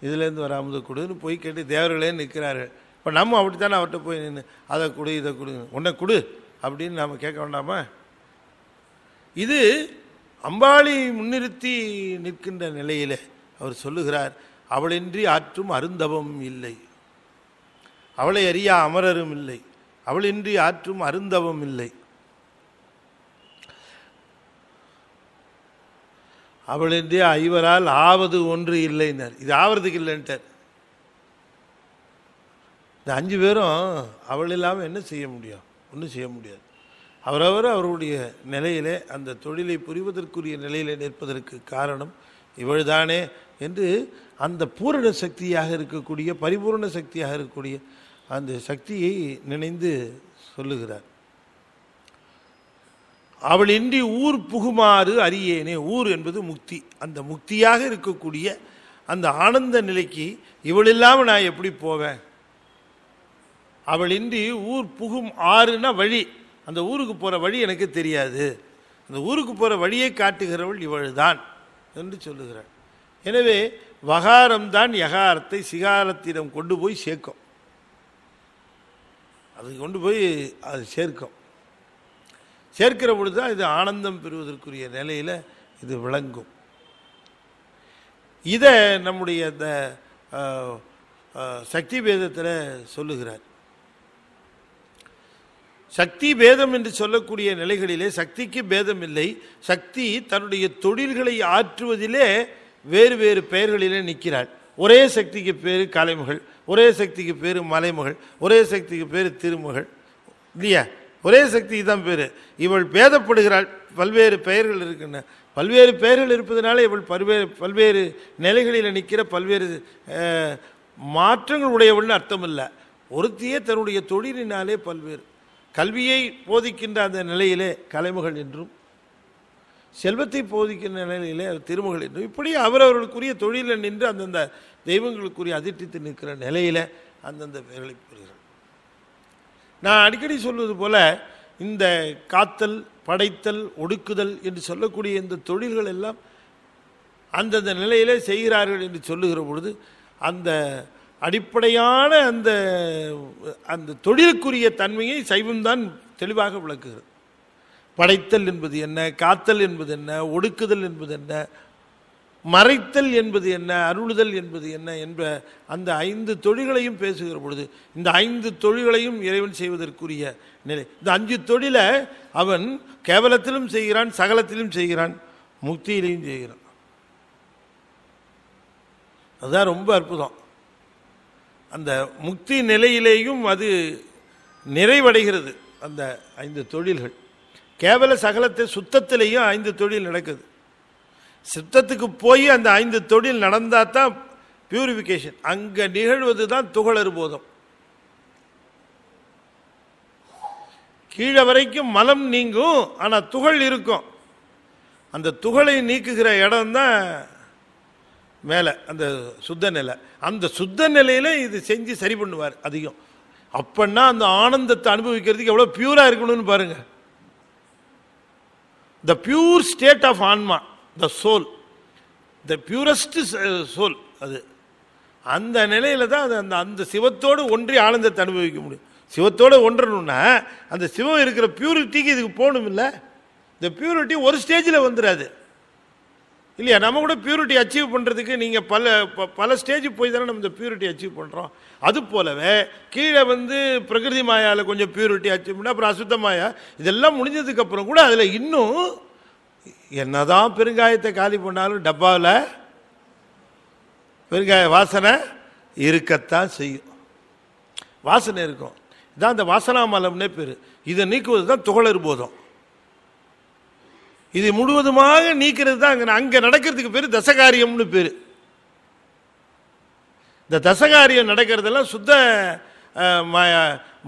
இதுலேருந்து வர அமுது கொடுன்னு போய் கேட்டு தேவர்களே நிற்கிறாரு இப்போ நம்ம அப்படி தானே அவர்கிட்ட போய் நின்று அதை கொடு இதை கொடு உன்னை கொடு அப்படின்னு நாம் கேட்க வேண்டாமா இது அம்பாளி முன்னிறுத்தி நிற்கின்ற நிலையில் அவர் சொல்லுகிறார் அவளின்றி ஆற்றும் அருந்தவம் இல்லை அவளை அறியா அமரரும் இல்லை அவளின்றி ஆற்றும் அருந்தவம் இல்லை அவளின்றி ஐவரால் ஆவது ஒன்று இல்லைன்னார் இது ஆவறதுக்கு இல்லைன்ட்டார் இந்த அஞ்சு பேரும் அவள் இல்லாமல் என்ன செய்ய முடியும் ஒன்றும் செய்ய முடியாது அவரவர் அவருடைய நிலையிலே அந்த தொழிலை புரிவதற்குரிய நிலையிலே நிற்பதற்கு காரணம் இவள்தானே என்று அந்த பூரண சக்தியாக இருக்கக்கூடிய பரிபூர்ண சக்தியாக இருக்கக்கூடிய அந்த சக்தியை நினைந்து சொல்லுகிறார் அவளின்றி ஊர் புகுமாறு அறியேனே ஊர் என்பது முக்தி அந்த முக்தியாக இருக்கக்கூடிய அந்த ஆனந்த நிலைக்கு இவள் இல்லாமல் நான் எப்படி போவேன் அவள் இன்றி ஊர் புகும் ஆறுனா வழி அந்த ஊருக்கு போகிற வழி எனக்கு தெரியாது அந்த ஊருக்கு போகிற வழியை காட்டுகிறவள் இவள் தான் என்று சொல்லுகிறாள் எனவே வகாரம்தான் யகாரத்தை சிகாரத்திடம் கொண்டு போய் சேர்க்கும் அது கொண்டு போய் அது சேர்க்கும் சேர்க்கிற பொழுது தான் இது ஆனந்தம் பெறுவதற்குரிய நிலையில் இது விளங்கும் இதை நம்முடைய இந்த சக்தி பேதத்தில் சொல்லுகிறார் சக்தி பேதம் என்று சொல்லக்கூடிய நிலைகளிலே சக்திக்கு பேதம் இல்லை சக்தி தன்னுடைய தொழில்களை ஆற்றுவதிலே வேறு வேறு பெயர்களிலே நிற்கிறாள் ஒரே சக்திக்கு பேர் கலைமகள் ஒரே சக்திக்கு பேர் மலைமகள் ஒரே சக்திக்கு பேர் திருமகள் இல்லையா ஒரே சக்தி தான் பேர் இவள் பேதப்படுகிறாள் பல்வேறு பெயர்கள் இருக்கின்றன பல்வேறு பெயர்கள் இருப்பதனால இவள் பல்வேறு பல்வேறு நிலைகளில் நிற்கிற பல்வேறு மாற்றங்கள் உடையவள்னு அர்த்தம் இல்லை ஒருத்தியே தன்னுடைய தொழிலினாலே பல்வேறு கல்வியை போதிக்கின்ற அந்த நிலையிலே கலைமகள் என்றும் செல்வத்தை போதிக்கின்ற நிலையிலே திருமகள் என்றும் இப்படி அவரவர்களுக்குரிய தொழிலில் நின்று அந்தந்த தெய்வங்களுக்குரிய அதிர்ஷ்டத்தில் நிற்கிற நிலையில் அந்தந்த பெயர்களை பெறுகிறார் நான் அடிக்கடி சொல்வது போல இந்த காத்தல் படைத்தல் ஒடுக்குதல் என்று சொல்லக்கூடிய இந்த தொழில்கள் எல்லாம் அந்தந்த நிலையிலே செய்கிறார்கள் என்று சொல்லுகிற பொழுது அந்த அடிப்படையான அந்த அந்த தொழிலுக்குரிய தன்மையை சைவம்தான் தெளிவாக விளக்குகிறது படைத்தல் என்பது என்ன காத்தல் என்பது என்ன ஒடுக்குதல் என்பது என்ன மறைத்தல் என்பது என்ன அருளுதல் என்பது என்ன என்ற அந்த ஐந்து தொழில்களையும் பேசுகிற பொழுது இந்த ஐந்து தொழில்களையும் இறைவன் செய்வதற்குரிய நிலை இந்த அஞ்சு தொழிலை அவன் கேவலத்திலும் செய்கிறான் சகலத்திலும் செய்கிறான் முக்தியிலையும் செய்கிறான் அதுதான் ரொம்ப அற்புதம் அந்த முக்தி நிலையிலேயும் அது நிறைவடைகிறது அந்த ஐந்து தொழில்கள் கேவல சகலத்தை சுத்தத்திலேயும் ஐந்து தொழில் நடக்குது சித்தத்துக்கு போய் அந்த ஐந்து தொழில் நடந்தால் தான் பியூரிஃபிகேஷன் அங்கே நிகழ்வது தான் துகளறு போதும் கீழே வரைக்கும் மலம் நீங்கும் ஆனால் துகள் இருக்கும் அந்த துகளை நீக்குகிற இடம் தான் மேலே அந்த சுத்த நிலை அந்த சுத்த நிலையில் இது செஞ்சு சரி பண்ணுவார் அதிகம் அப்படின்னா அந்த ஆனந்தத்தை அனுபவிக்கிறதுக்கு எவ்வளோ பியூராக இருக்கணும்னு பாருங்கள் த பியூர் ஸ்டேட் ஆஃப் ஆன்மா the soul the purest soul அது அந்த நிலையில் தான் அது அந்த அந்த சிவத்தோடு ஒன்றி ஆனந்தத்தை அனுபவிக்க முடியும் சிவத்தோடு ஒன்றணும்னா அந்த சிவம் இருக்கிற பியூரிட்டிக்கு இதுக்கு போகணும் இல்லை இந்த பியூரிட்டி ஒரு ஸ்டேஜில் வந்துடாது இல்லையா நம்ம கூட பியூரிட்டி அச்சீவ் பண்ணுறதுக்கு நீங்கள் பல பல ஸ்டேஜ் போய் தானே நம்ம இந்த பியூரிட்டி அச்சீவ் பண்ணுறோம் அது போலவே கீழே வந்து பிரகிருதி மாயாவில் கொஞ்சம் பியூரிட்டி அச்சீவ் பண்ணால் அப்புறம் அசுத்தமாயா இதெல்லாம் முடிஞ்சதுக்கப்புறம் கூட அதில் இன்னும் என்னதான் பெருங்காயத்தை காலி பண்ணாலும் டப்பாவில் பெருங்காய வாசனை இருக்கத்தான் செய்யும் வாசனை இருக்கும் இதான் அந்த வாசனாமலம்னே பேர் இதை நீக்குவது தான் துகளர் போதும் இது முழுவதுமாக நீக்கிறது தான் அங்கே அங்கே நடக்கிறதுக்கு பேர் தசகாரியம்னு பேர் இந்த தசகாரியம் நடக்கிறதெல்லாம் சுத்த மாயா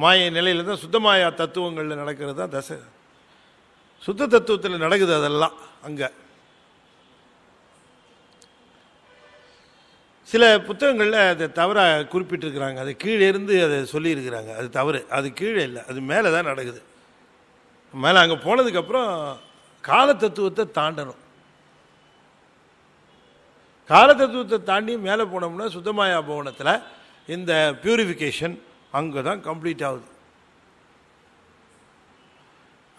மாய நிலையில் தான் சுத்தமாயா தத்துவங்களில் நடக்கிறது தான் தச சுத்த தத்துவத்தில் நடக்குது அதெல்லாம் அங்கே சில புத்தகங்களில் அதை தவறாக குறிப்பிட்டிருக்கிறாங்க அது கீழே இருந்து அதை சொல்லியிருக்கிறாங்க அது தவறு அது கீழே இல்லை அது மேலே தான் நடக்குது மேலே அங்கே போனதுக்கப்புறம் கால தத்துவத்தை தாண்டணும் கால தத்துவத்தை தாண்டி மேலே போனோம்னா சுத்தமாயா போவனத்தில் இந்த பியூரிஃபிகேஷன் அங்கே தான் கம்ப்ளீட் ஆகுது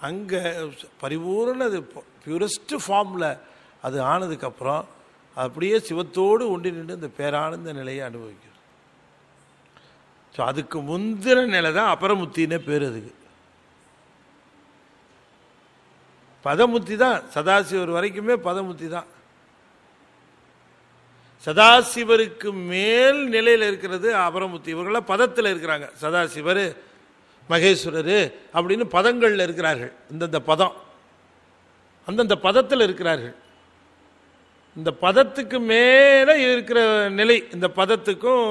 அங்கே பரிபூர்ண அது பியூரஸ்ட் ஃபார்மில் அது ஆனதுக்கப்புறம் அப்படியே சிவத்தோடு ஒன்றி நின்று இந்த பேரானந்த நிலையை அனுபவிக்கிறது ஸோ அதுக்கு முந்தின நிலை தான் அபரமுத்தின்னே பேர் அதுக்கு பதமுத்தி தான் சதாசிவர் வரைக்குமே பதமுத்தி தான் சதாசிவருக்கு மேல் நிலையில் இருக்கிறது அபரமுத்தி இவர்கள்லாம் பதத்தில் இருக்கிறாங்க சதாசிவர் மகேஸ்வரர் அப்படின்னு பதங்களில் இருக்கிறார்கள் இந்தந்த பதம் அந்தந்த பதத்தில் இருக்கிறார்கள் இந்த பதத்துக்கு மேலே இருக்கிற நிலை இந்த பதத்துக்கும்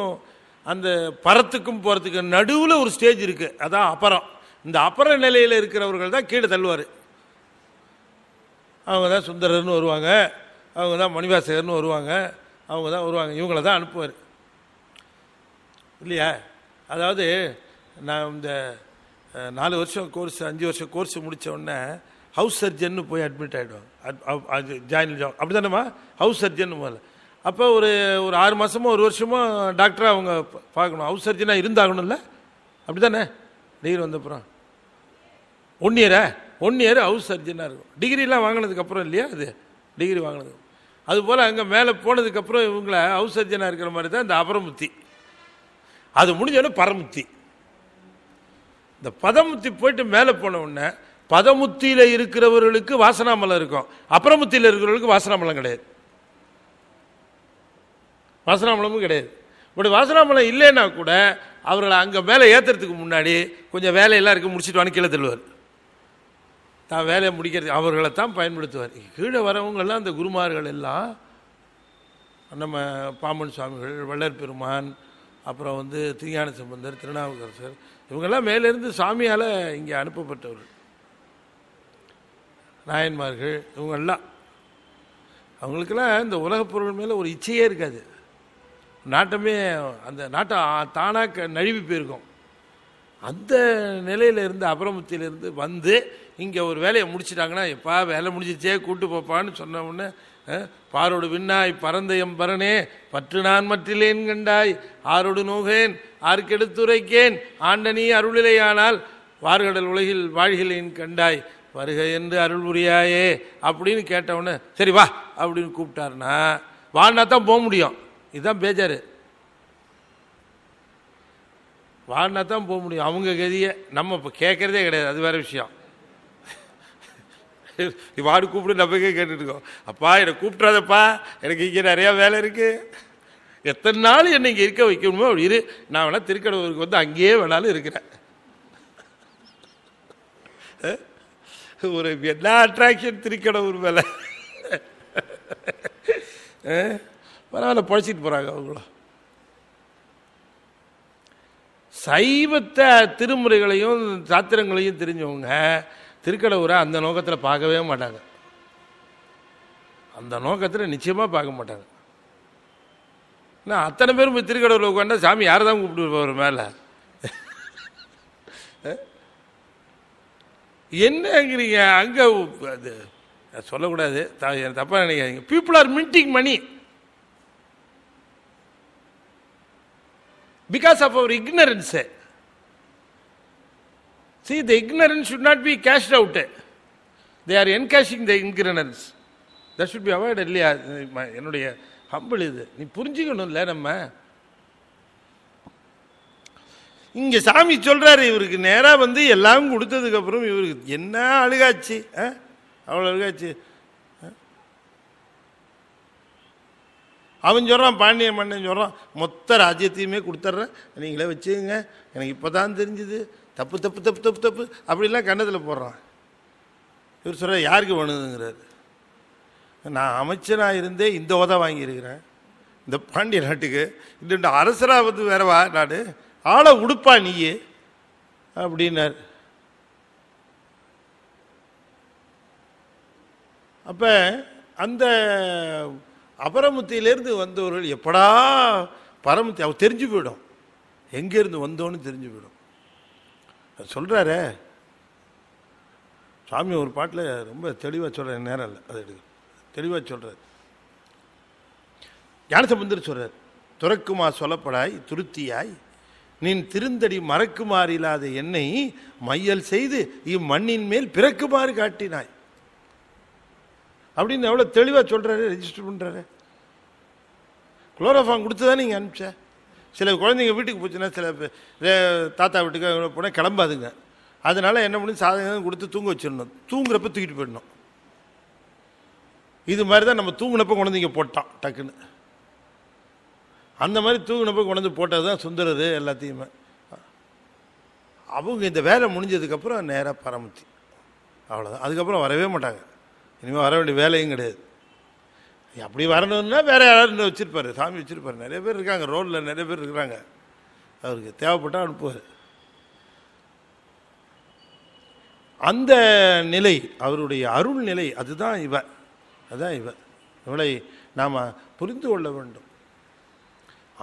அந்த பரத்துக்கும் போகிறதுக்கு நடுவில் ஒரு ஸ்டேஜ் இருக்குது அதான் அப்புறம் இந்த அப்புற நிலையில் இருக்கிறவர்கள் தான் கீழே தள்ளுவார் அவங்க தான் சுந்தரர்னு வருவாங்க அவங்க தான் மணிவாசகர்னு வருவாங்க அவங்க தான் வருவாங்க இவங்கள தான் அனுப்புவார் இல்லையா அதாவது நான் இந்த நாலு வருஷம் கோர்ஸ் அஞ்சு வருஷம் கோர்ஸ் முடித்த உடனே ஹவுஸ் சர்ஜன்னு போய் அட்மிட் ஆகிடுவாங்க அது ஜாயின் ஜாப் அப்படி தானேம்மா ஹவுஸ் சர்ஜன் போகல அப்போ ஒரு ஒரு ஆறு மாதமோ ஒரு வருஷமோ டாக்டராக அவங்க பார்க்கணும் ஹவுஸ் சர்ஜனாக இருந்தாகணும்ல அப்படி தானே டிகிரி வந்தப்புறம் ஒன் இயரா ஒன் இயர் ஹவுஸ் சர்ஜனாக இருக்கும் டிகிரிலாம் வாங்கினதுக்கப்புறம் இல்லையா அது டிகிரி வாங்கினது அதுபோல் அங்கே மேலே போனதுக்கப்புறம் இவங்கள ஹவுஸ் சர்ஜனாக இருக்கிற மாதிரி தான் இந்த அபரமுத்தி அது முடிஞ்சோடனே பரமுத்தி இந்த பதமுத்தி போயிட்டு மேலே போன உடனே பதமுத்தியில் இருக்கிறவர்களுக்கு வாசனாமலம் இருக்கும் அப்புறமுத்தியில் இருக்கிறவர்களுக்கு வாசனாமலம் கிடையாது வாசனாமலமும் கிடையாது பட் வாசனாமலம் இல்லைன்னா கூட அவர்களை அங்கே மேலே ஏற்றுறதுக்கு முன்னாடி கொஞ்சம் வேலையெல்லாம் இருக்குது முடிச்சுட்டு வாங்க கீழே தள்ளுவார் தான் வேலையை முடிக்கிறது அவர்களை தான் பயன்படுத்துவார் கீழே வரவங்களாம் அந்த குருமார்கள் எல்லாம் நம்ம பாம்பன் சுவாமிகள் பெருமான் அப்புறம் வந்து திருஞான சம்பந்தர் திருநாவுக்கரசர் இவங்கெல்லாம் மேலேருந்து சாமியால் இங்கே அனுப்பப்பட்டவர்கள் நாயன்மார்கள் இவங்கெல்லாம் அவங்களுக்கெல்லாம் இந்த உலகப் பொருள் மேலே ஒரு இச்சையே இருக்காது நாட்டமே அந்த நாட்டம் தானாக நழுவி போயிருக்கோம் அந்த நிலையில் இருந்து வந்து இங்கே ஒரு வேலையை முடிச்சிட்டாங்கன்னா எப்பா வேலை முடிஞ்சிச்சே கூட்டு போப்பான்னு சொன்ன உடனே பாரோடு விண்ணாய் எம் பரனே பற்று நான் மற்றிலேன் கண்டாய் ஆரோடு நோகேன் ஆர்க்கெடுத்துரைக்கேன் ஆண்டனி அருளிலேயானால் வார்கடல் உலகில் வாழ்கிலேன் கண்டாய் வருக என்று அருள் புரியாயே அப்படின்னு கேட்டவுடனே சரி வா அப்படின்னு கூப்பிட்டாருனா வாழ்னா தான் போக முடியும் இதுதான் பேஜாரு வாழ்னா தான் போக முடியும் அவங்க கதியை நம்ம இப்போ கேட்குறதே கிடையாது அது வேறு விஷயம் வாடு கூப்பிடு நம்ம கேட்டுட்டு இருக்கோம் அப்பா என்னை கூப்பிட்றாதப்பா எனக்கு இங்கே நிறையா வேலை இருக்குது எத்தனை நாள் என்னை இங்கே இருக்க வைக்கணுமோ அப்படி இரு நான் வேணால் திருக்கடவுருக்கு வந்து அங்கேயே வேணாலும் இருக்கிறேன் ஒரு என்ன அட்ராக்ஷன் திருக்கடவுர் மேலே பரவாயில்ல பழச்சிட்டு போகிறாங்க அவங்களும் சைவத்தை திருமுறைகளையும் சாத்திரங்களையும் தெரிஞ்சவங்க திருக்கடவுரை அந்த நோக்கத்தில் பார்க்கவே மாட்டாங்க அந்த நோக்கத்தில் நிச்சயமாக பார்க்க மாட்டாங்க நான் அத்தனை பேரும் போய் திருக்கடவுரை உட்காண்டா சாமி யார் தான் கூப்பிட்டு மேலே என்னங்கிறீங்க அங்கே அது சொல்லக்கூடாது தப்பாக நினைக்காதீங்க people are minting money because of our இக்னரன்ஸே சி the ignorance should not be cashed out. They are encashing the ignorance. That should be avoided இல்லையா என்னுடைய ஹம்பிள் இது நீ புரிஞ்சுக்கணும் இல்லை நம்ம இங்கே சாமி சொல்கிறாரு இவருக்கு நேராக வந்து எல்லாம் கொடுத்ததுக்கப்புறம் இவருக்கு என்ன அழுகாச்சு அவ்வளோ அழுகாச்சு அவன் சொல்கிறான் பாண்டிய மன்னன் சொல்கிறான் மொத்த ராஜ்யத்தையுமே கொடுத்துட்றேன் நீங்களே வச்சுக்கோங்க எனக்கு இப்போ தான் தெரிஞ்சுது தப்பு தப்பு தப்பு தப்பு தப்பு அப்படிலாம் கன்னத்தில் போடுறான் இவர் சொல்கிற யாருக்கு வேணுங்கிறார் நான் அமைச்சராக இருந்தே இந்த உதவ வாங்கியிருக்கிறேன் இந்த பாண்டிய நாட்டுக்கு இந்த அரசராக வந்து வேறவா நாடு ஆளை உடுப்பா நீயே அப்படின்னார் அப்போ அந்த அபரமுத்தியிலேருந்து வந்தவர்கள் எப்படா பரமுத்தி அவர் தெரிஞ்சு போயிடும் எங்கேருந்து வந்தோன்னு தெரிஞ்சு போயிடும் அது சொல்கிறாரு சாமி ஒரு பாட்டில் ரொம்ப தெளிவாக சொல்கிற நேரம் இல்லை அது எடுக்க தெளிவாக சொல்கிறார் ஞானசம்பந்தர் சொல்கிறார் துறக்குமா சொல்லப்படாய் துருத்தியாய் நீ திருந்தடி மறக்குமாறில்லாத என்னை மையல் செய்து இம்மண்ணின் மேல் பிறக்குமாறு காட்டினாய் அப்படின்னு எவ்வளோ தெளிவாக சொல்கிறாரு ரெஜிஸ்டர் பண்ணுறாரு குளோரோஃபார்ம் கொடுத்து தான் நீங்கள் அனுப்பிச்சேன் சில குழந்தைங்க வீட்டுக்கு போச்சுன்னா சில தாத்தா வீட்டுக்கு போனால் கிளம்பாதுங்க அதனால் என்ன பண்ணி சாதனை கொடுத்து தூங்க வச்சிடணும் தூங்குறப்ப தூக்கிட்டு போயிடணும் இது மாதிரி தான் நம்ம தூங்கினப்போ குழந்தைங்க போட்டான் டக்குன்னு அந்த மாதிரி தூங்கினப்போ குழந்தை போட்டது தான் சுந்தரர் எல்லாத்தையுமே அவங்க இந்த வேலை முடிஞ்சதுக்கப்புறம் நேராக பரமத்தி அவ்வளோதான் அதுக்கப்புறம் வரவே மாட்டாங்க இனிமேல் வர வேண்டிய வேலையும் கிடையாது அப்படி வரணும்னா வேறு யாராவது வச்சுருப்பார் சாமி வச்சுருப்பார் நிறைய பேர் இருக்காங்க ரோட்டில் நிறைய பேர் இருக்கிறாங்க அவருக்கு தேவைப்பட்டால் அனுப்புவார் அந்த நிலை அவருடைய அருள் நிலை அதுதான் இவ அதுதான் இவ இவளை நாம் புரிந்து கொள்ள வேண்டும்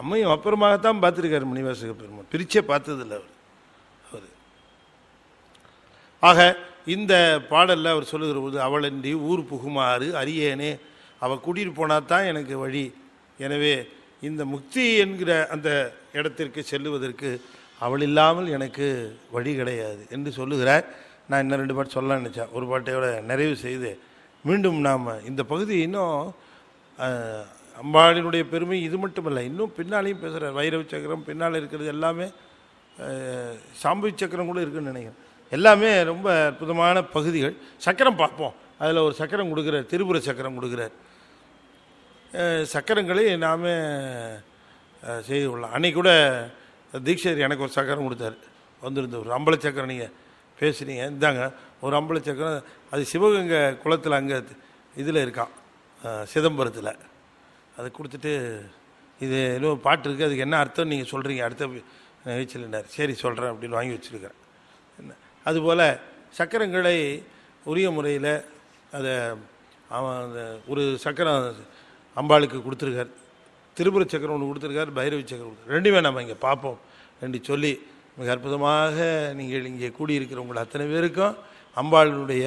அம்மையும் அப்புறமாகத்தான் பார்த்துருக்காரு முனிவாசக பெருமாள் பிரிச்சே பார்த்ததில்லை அவர் அவர் ஆக இந்த பாடலில் அவர் சொல்லுகிற போது அவளன்றி ஊர் புகுமாறு அரியேனே அவள் கூட்டிகிட்டு போனால் தான் எனக்கு வழி எனவே இந்த முக்தி என்கிற அந்த இடத்திற்கு செல்லுவதற்கு அவள் இல்லாமல் எனக்கு வழி கிடையாது என்று சொல்லுகிறார் நான் இன்னும் ரெண்டு பாட்டு சொல்ல நினச்சேன் ஒரு பாட்டையோட நிறைவு செய்து மீண்டும் நாம் இந்த பகுதி இன்னும் அம்பாளினுடைய பெருமை இது மட்டுமல்ல இன்னும் பின்னாலையும் பேசுகிறார் வைரவ சக்கரம் பின்னால் இருக்கிறது எல்லாமே சாம்பவி சக்கரம் கூட இருக்குன்னு நினைக்கிறேன் எல்லாமே ரொம்ப அற்புதமான பகுதிகள் சக்கரம் பார்ப்போம் அதில் ஒரு சக்கரம் கொடுக்குறார் திருபுற சக்கரம் கொடுக்குறார் சக்கரங்களை நாம் செய்து கொள்ளலாம் அன்றைக்கி கூட எனக்கு ஒரு சக்கரம் கொடுத்தாரு வந்திருந்த ஒரு அம்பள சக்கரம் நீங்கள் பேசுனீங்க இந்தாங்க ஒரு அம்பள சக்கரம் அது சிவகங்கை குளத்தில் அங்கே இதில் இருக்கான் சிதம்பரத்தில் அது கொடுத்துட்டு இது இன்னும் பாட்டு இருக்குது அதுக்கு என்ன அர்த்தம் நீங்கள் சொல்கிறீங்க அடுத்த நிகழ்ச்சியில்னார் சரி சொல்கிறேன் அப்படின்னு வாங்கி வச்சுருக்கிறேன் என்ன அதுபோல் சக்கரங்களை உரிய முறையில் அதை அவன் ஒரு சக்கரம் அம்பாளுக்கு கொடுத்துருக்கார் திருபுர சக்கரம் ஒன்று கொடுத்துருக்கார் பைரவி சக்கரம் ரெண்டுமே நம்ம இங்கே பார்ப்போம் என்று சொல்லி மிக அற்புதமாக நீங்கள் இங்கே உங்கள் அத்தனை பேருக்கும் அம்பாளினுடைய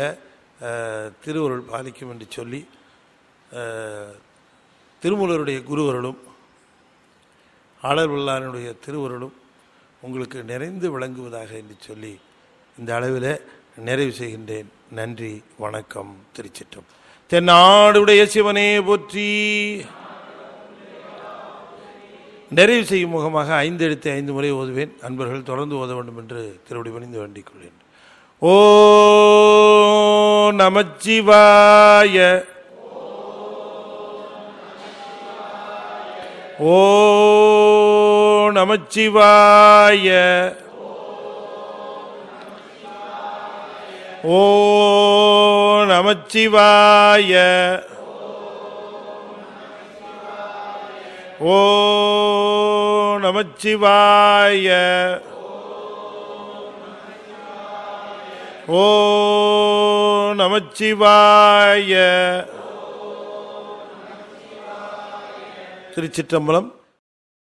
திருவருள் பாதிக்கும் என்று சொல்லி திருமூலருடைய குருவருளும் ஆளர் வல்லாரனுடைய திருவருளும் உங்களுக்கு நிறைந்து விளங்குவதாக என்று சொல்லி இந்த அளவில் நிறைவு செய்கின்றேன் நன்றி வணக்கம் திருச்சிட்டம் தென்னாடுடைய சிவனே போற்றி நிறைவு செய்யும் முகமாக ஐந்து எடுத்து ஐந்து முறை ஓதுவேன் அன்பர்கள் தொடர்ந்து ஓத வேண்டும் என்று திருவடி பணிந்து வேண்டிக் கொள்வேன் ஓ நமச்சிவாய ஓ நமச்சிவாய ஓ நமச்சிவாய ஓ நமச்சிவாய ஓ நமச்சிவாய திருச்சிற்றம்பலம்